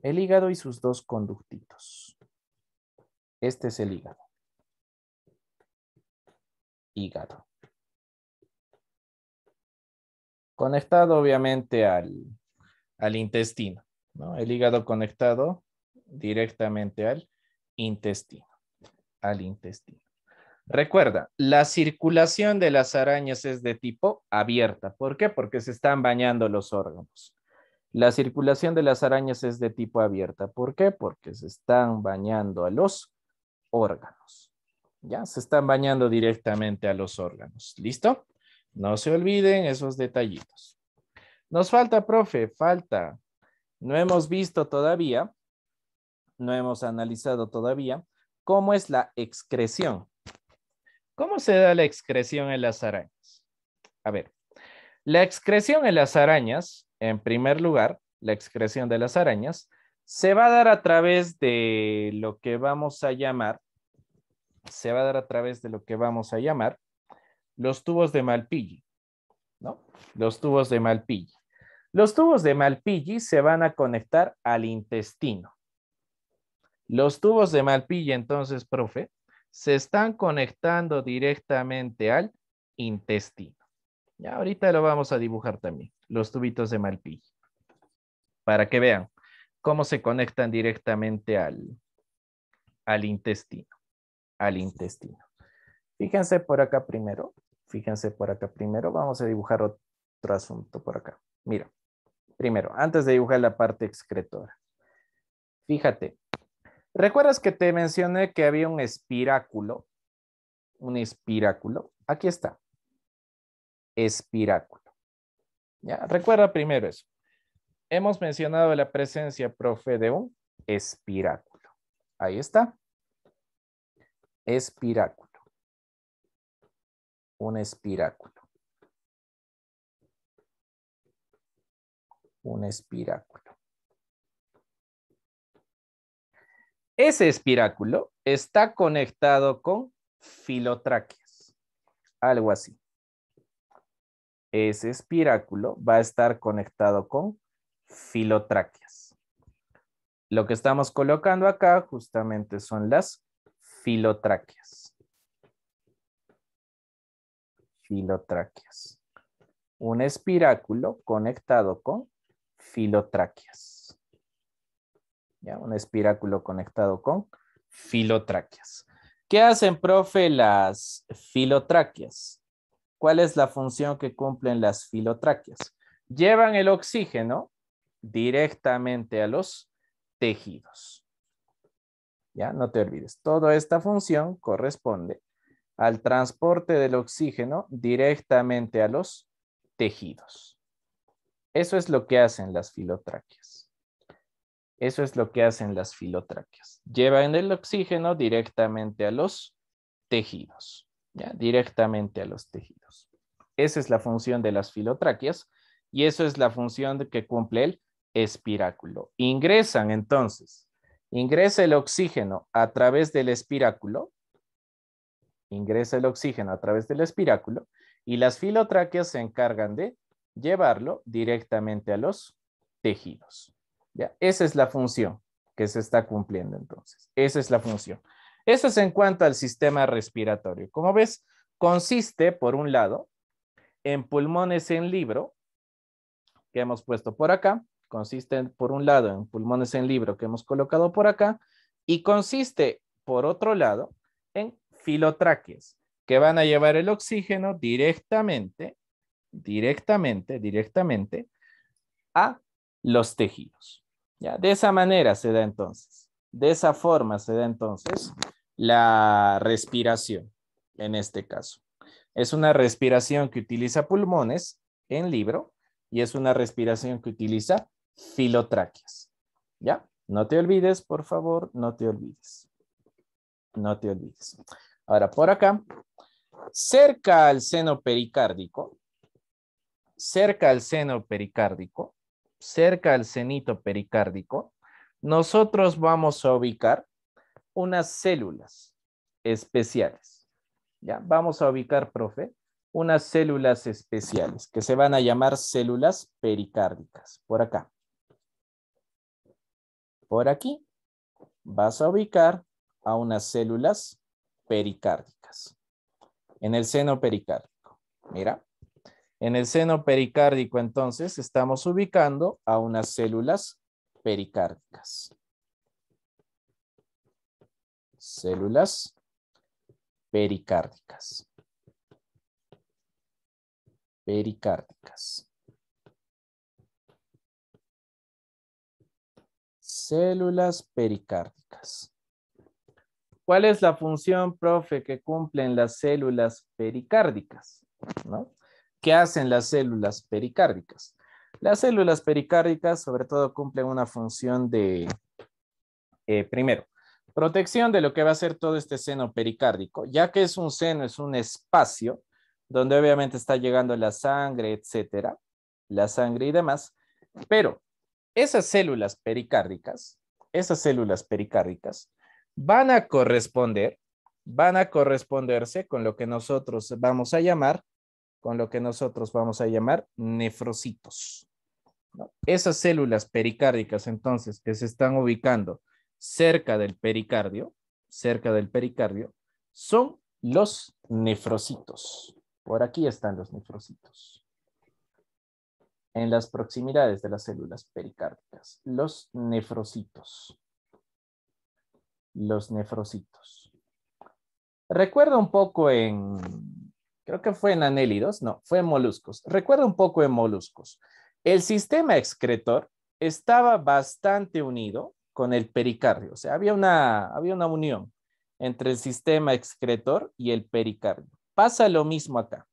Speaker 1: El hígado y sus dos conductitos. Este es el hígado. Hígado.
Speaker 2: Conectado obviamente al, intestino. ¿no? El hígado conectado directamente al intestino. Al intestino. Recuerda, la circulación de las arañas es de tipo abierta. ¿Por qué? Porque se están bañando los órganos. La circulación de las arañas es de tipo abierta. ¿Por qué? Porque se están bañando a los órganos. Ya, se están bañando directamente a los órganos. ¿Listo? No se olviden esos detallitos. Nos falta, profe, falta. No hemos visto todavía, no hemos analizado todavía cómo es la excreción. ¿Cómo se da la excreción en las arañas? A ver, la excreción en las arañas, en primer lugar, la excreción de las arañas, se va a dar a través de lo que vamos a llamar, se va a dar a través de lo que vamos a llamar los tubos de Malpighi, ¿no? Los tubos de Malpighi. Los tubos de Malpighi se van a conectar al intestino. Los tubos de Malpighi, entonces, profe, se están conectando directamente al intestino. Ya ahorita lo vamos a dibujar también, los tubitos de Malpighi, para que vean cómo se conectan directamente al, al intestino, al intestino. Fíjense por acá primero, fíjense por acá primero, vamos a dibujar otro asunto por acá. Mira, primero, antes de dibujar la parte excretora, fíjate, ¿Recuerdas que te mencioné que había un espiráculo? Un espiráculo. Aquí está. Espiráculo. Ya, recuerda primero eso. Hemos mencionado la presencia, profe, de un espiráculo. Ahí está. Espiráculo.
Speaker 1: Un espiráculo.
Speaker 2: Un espiráculo. Ese espiráculo está conectado con filotráqueas, algo así. Ese espiráculo va a estar conectado con filotráqueas. Lo que estamos colocando acá justamente son las filotráqueas. Filotráqueas. Un espiráculo conectado con filotráqueas un espiráculo conectado con filotráqueas. ¿Qué hacen, profe, las filotráqueas? ¿Cuál es la función que cumplen las filotráqueas? Llevan el oxígeno directamente a los tejidos. Ya, no te olvides, toda esta función corresponde al transporte del oxígeno directamente a los tejidos. Eso es lo que hacen las filotráqueas. Eso es lo que hacen las filotráqueas. Llevan el oxígeno directamente a los tejidos, ¿ya? directamente a los tejidos. Esa es la función de las filotráqueas y eso es la función que cumple el espiráculo. Ingresan entonces, ingresa el oxígeno a través del espiráculo, ingresa el oxígeno a través del espiráculo y las filotráqueas se encargan de llevarlo directamente a los tejidos esa es la función que se está cumpliendo entonces. Esa es la función. Eso es en cuanto al sistema respiratorio. Como ves, consiste, por un lado, en pulmones en libro, que hemos puesto por acá, consiste, por un lado, en pulmones en libro que hemos colocado por acá, y consiste, por otro lado, en filotráqueas, que van a llevar el oxígeno directamente, directamente, directamente, a los tejidos. ¿ya? De esa manera se da entonces, de esa forma se da entonces la respiración en este caso. Es una respiración que utiliza pulmones en libro y es una respiración que utiliza filotráqueas. ¿Ya? No te olvides, por favor, no te olvides. No te olvides. Ahora, por acá, cerca al seno pericárdico, cerca al seno pericárdico, cerca al cenito pericárdico, nosotros vamos a ubicar unas células especiales. ¿Ya? Vamos a ubicar, profe, unas células especiales que se van a llamar células pericárdicas. Por acá. Por aquí vas a ubicar a unas células pericárdicas en el seno pericárdico. Mira. En el seno pericárdico, entonces, estamos ubicando a unas células pericárdicas. Células pericárdicas.
Speaker 1: Pericárdicas.
Speaker 2: Células pericárdicas. ¿Cuál es la función, profe, que cumplen las células pericárdicas? ¿No? ¿Qué hacen las células pericárdicas? Las células pericárdicas sobre todo cumplen una función de, eh, primero, protección de lo que va a ser todo este seno pericárdico, ya que es un seno, es un espacio donde obviamente está llegando la sangre, etcétera, la sangre y demás, pero esas células pericárdicas, esas células pericárdicas van a corresponder, van a corresponderse con lo que nosotros vamos a llamar con lo que nosotros vamos a llamar nefrocitos. Esas células pericárdicas, entonces, que se están ubicando cerca del pericardio, cerca del pericardio, son los nefrocitos. Por aquí están los nefrocitos. En las proximidades de las células pericárdicas, los nefrocitos. Los nefrocitos. Recuerda un poco en creo que fue en anélidos, no, fue en moluscos. Recuerda un poco en moluscos. El sistema excretor estaba bastante unido con el pericardio, o sea, había una, había una unión entre el sistema excretor y el pericardio. Pasa lo mismo acá,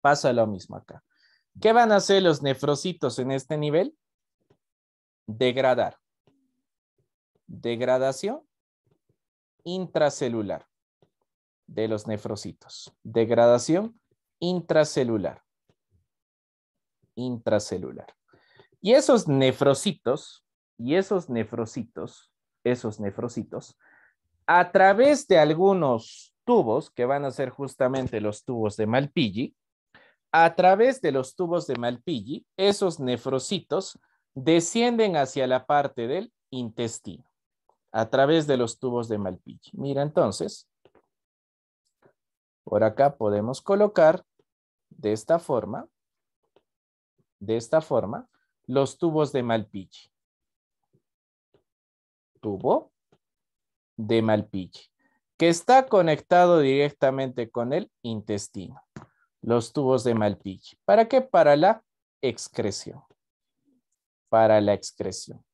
Speaker 2: pasa lo mismo acá. ¿Qué van a hacer los nefrocitos en este nivel? Degradar. Degradación intracelular de los nefrocitos. Degradación intracelular. Intracelular. Y esos nefrocitos, y esos nefrocitos, esos nefrocitos, a través de algunos tubos, que van a ser justamente los tubos de Malpighi, a través de los tubos de Malpighi, esos nefrocitos descienden hacia la parte del intestino, a través de los tubos de Malpighi. Mira entonces, por acá podemos colocar de esta forma, de esta forma, los tubos de malpille. Tubo de malpille. que está conectado directamente con el intestino. Los tubos de malpille. ¿Para qué? Para la excreción. Para la excreción.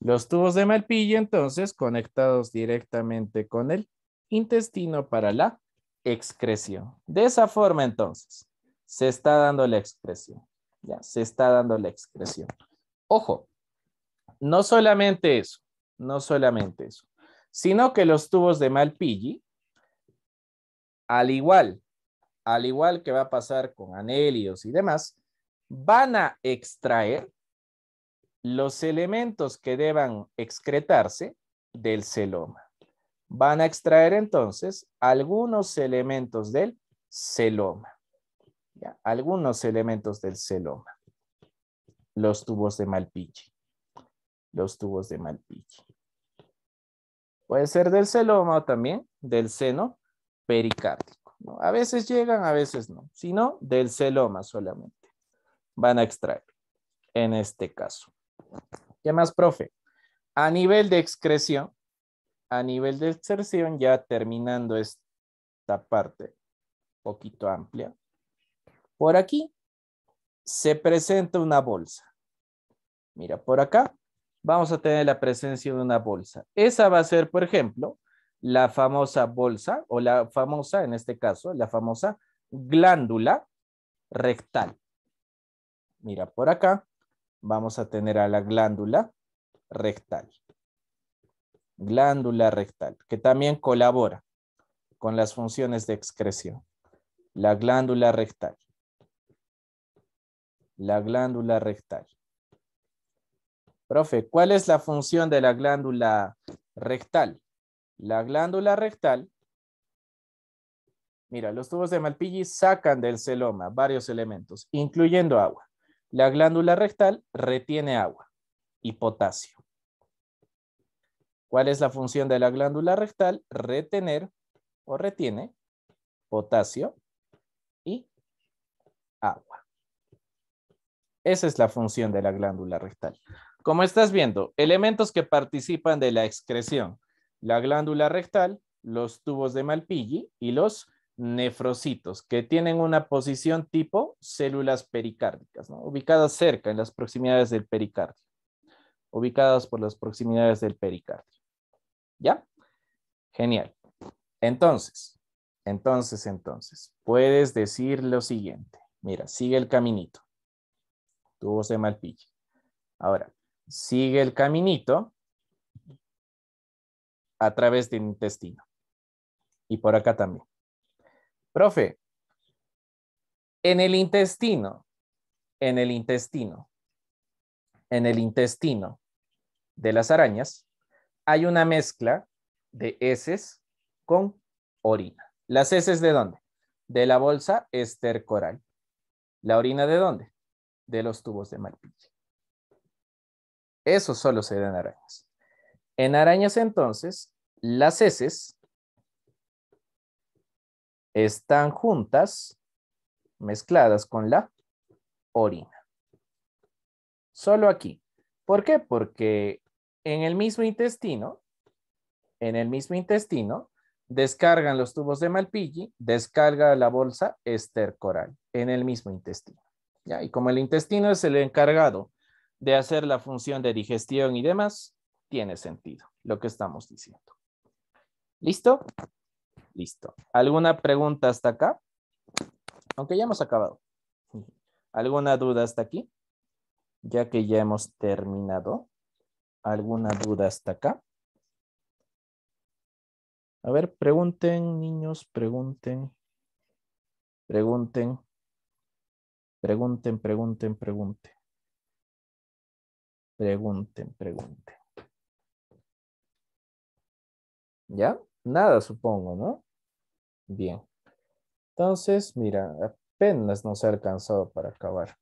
Speaker 2: Los tubos de malpille, entonces, conectados directamente con el intestino para la excreción. De esa forma, entonces, se está dando la excreción. Ya, se está dando la excreción. Ojo, no solamente eso, no solamente eso, sino que los tubos de Malpighi, al igual, al igual que va a pasar con anhelios y demás, van a extraer los elementos que deban excretarse del celoma. Van a extraer entonces algunos elementos del celoma. Algunos elementos del celoma. Los tubos de Malpighi. Los tubos de Malpighi. Puede ser del celoma o también del seno pericárdico. A veces llegan, a veces no. Sino del celoma solamente. Van a extraer en este caso. ¿Qué más, profe? A nivel de excreción, a nivel de exerción, ya terminando esta parte poquito amplia, por aquí se presenta una bolsa. Mira, por acá vamos a tener la presencia de una bolsa. Esa va a ser, por ejemplo, la famosa bolsa o la famosa, en este caso, la famosa glándula rectal. Mira, por acá vamos a tener a la glándula rectal glándula rectal, que también colabora con las funciones de excreción. La glándula rectal. La glándula rectal. Profe, ¿cuál es la función de la glándula rectal? La glándula rectal, mira, los tubos de Malpighi sacan del celoma varios elementos, incluyendo agua. La glándula rectal retiene agua y potasio. ¿Cuál es la función de la glándula rectal? Retener o retiene potasio y agua. Esa es la función de la glándula rectal. Como estás viendo, elementos que participan de la excreción, la glándula rectal, los tubos de Malpighi y los nefrocitos, que tienen una posición tipo células pericárdicas, ubicadas cerca en las proximidades del pericardio, ubicadas por las proximidades del pericardio. ¿Ya? Genial. Entonces, entonces, entonces, puedes decir lo siguiente. Mira, sigue el caminito. Tuvo se malpille. Ahora, sigue el caminito a través del intestino. Y por acá también. Profe, en el intestino, en el intestino, en el intestino de las arañas, hay una mezcla de heces con orina. ¿Las heces de dónde? De la bolsa estercoral. ¿La orina de dónde? De los tubos de Malpighi. Eso solo se da en arañas. En arañas entonces, las heces están juntas, mezcladas con la orina. Solo aquí. ¿Por qué? Porque en el mismo intestino, en el mismo intestino, descargan los tubos de Malpighi, descarga la bolsa estercoral en el mismo intestino. ¿ya? Y como el intestino es el encargado de hacer la función de digestión y demás, tiene sentido lo que estamos diciendo. ¿Listo? Listo. ¿Alguna pregunta hasta acá? Aunque ya hemos acabado. ¿Alguna duda hasta aquí? Ya que ya hemos terminado. ¿Alguna duda hasta acá? A ver, pregunten, niños, pregunten. Pregunten. Pregunten, pregunten, pregunten.
Speaker 1: Pregunten, pregunten. ¿Ya?
Speaker 2: Nada, supongo, ¿no? Bien. Entonces, mira, apenas nos ha alcanzado para acabar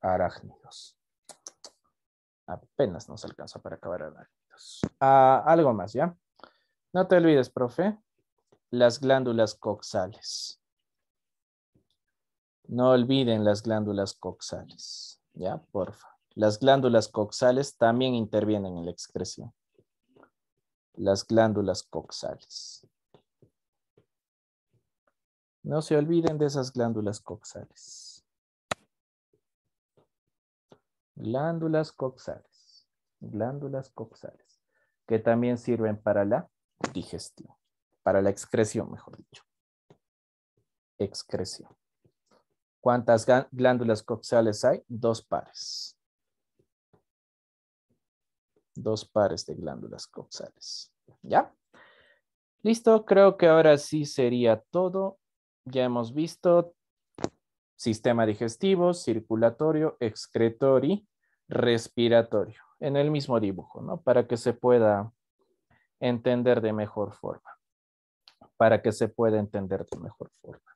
Speaker 2: arácnidos. Apenas nos alcanza para acabar el ah, algo más, ¿ya? No te olvides, profe. Las glándulas coxales. No olviden las glándulas coxales, ¿ya? Porfa. Las glándulas coxales también intervienen en la excreción. Las glándulas coxales. No se olviden de esas glándulas coxales. glándulas coxales, glándulas coxales, que también sirven para la digestión, para la excreción, mejor dicho. Excreción. ¿Cuántas glándulas coxales hay? Dos pares. Dos pares de glándulas coxales. ¿Ya? Listo, creo que ahora sí sería todo. Ya hemos visto sistema digestivo, circulatorio, y respiratorio en el mismo dibujo, ¿no? Para que se pueda entender de mejor forma. Para que se pueda entender de mejor forma.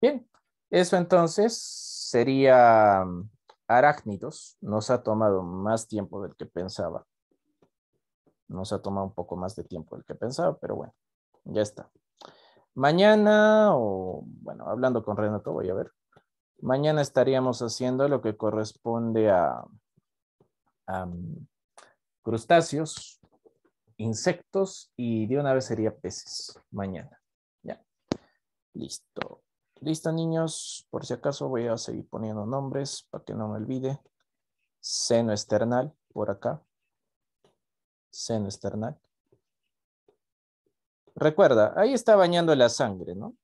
Speaker 2: Bien, eso entonces sería mm, arácnidos. Nos ha tomado más tiempo del que pensaba. Nos ha tomado un poco más de tiempo del que pensaba, pero bueno, ya está. Mañana, o bueno, hablando con Renato, voy a ver Mañana estaríamos haciendo lo que corresponde a, mm, crustáceos, insectos y de una vez sería peces mañana. Ya. Listo. Listo, niños. Por si acaso voy a seguir poniendo nombres para que no me olvide. Seno external, por acá. Seno esternal. Recuerda, ahí está bañando la sangre, ¿no?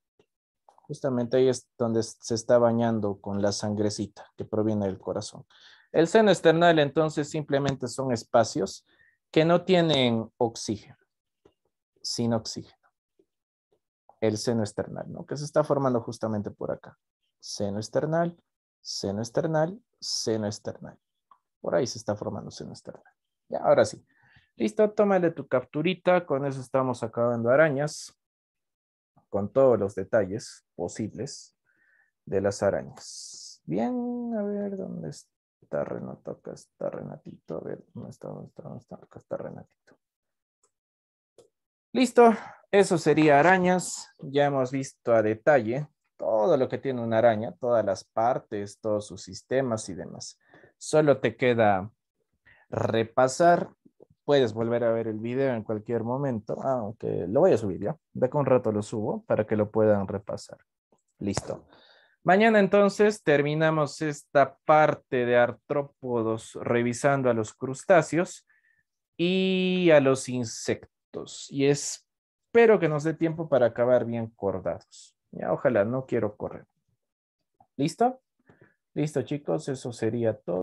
Speaker 2: Justamente ahí es donde se está bañando con la sangrecita que proviene del corazón. El seno external, entonces simplemente son espacios que no tienen oxígeno, sin oxígeno. El seno external, ¿no? Que se está formando justamente por acá. Seno external, seno external, seno external. Por ahí se está formando seno external. Ya, ahora sí. Listo, tómale tu capturita. Con eso estamos acabando arañas con todos los detalles posibles de las arañas. Bien, a ver, ¿dónde está Renato? Acá está Renatito. A ver, ¿dónde está? está? está? está Renatito. Listo, eso sería arañas. Ya hemos visto a detalle todo lo que tiene una araña, todas las partes, todos sus sistemas y demás. Solo te queda repasar puedes volver a ver el video en cualquier momento, aunque lo voy a subir ya. De con rato lo subo para que lo puedan repasar. Listo. Mañana entonces terminamos esta parte de artrópodos revisando a los crustáceos y a los insectos. Y espero que nos dé tiempo para acabar bien cordados. Ya, ojalá, no quiero correr. ¿Listo? Listo chicos, eso sería todo.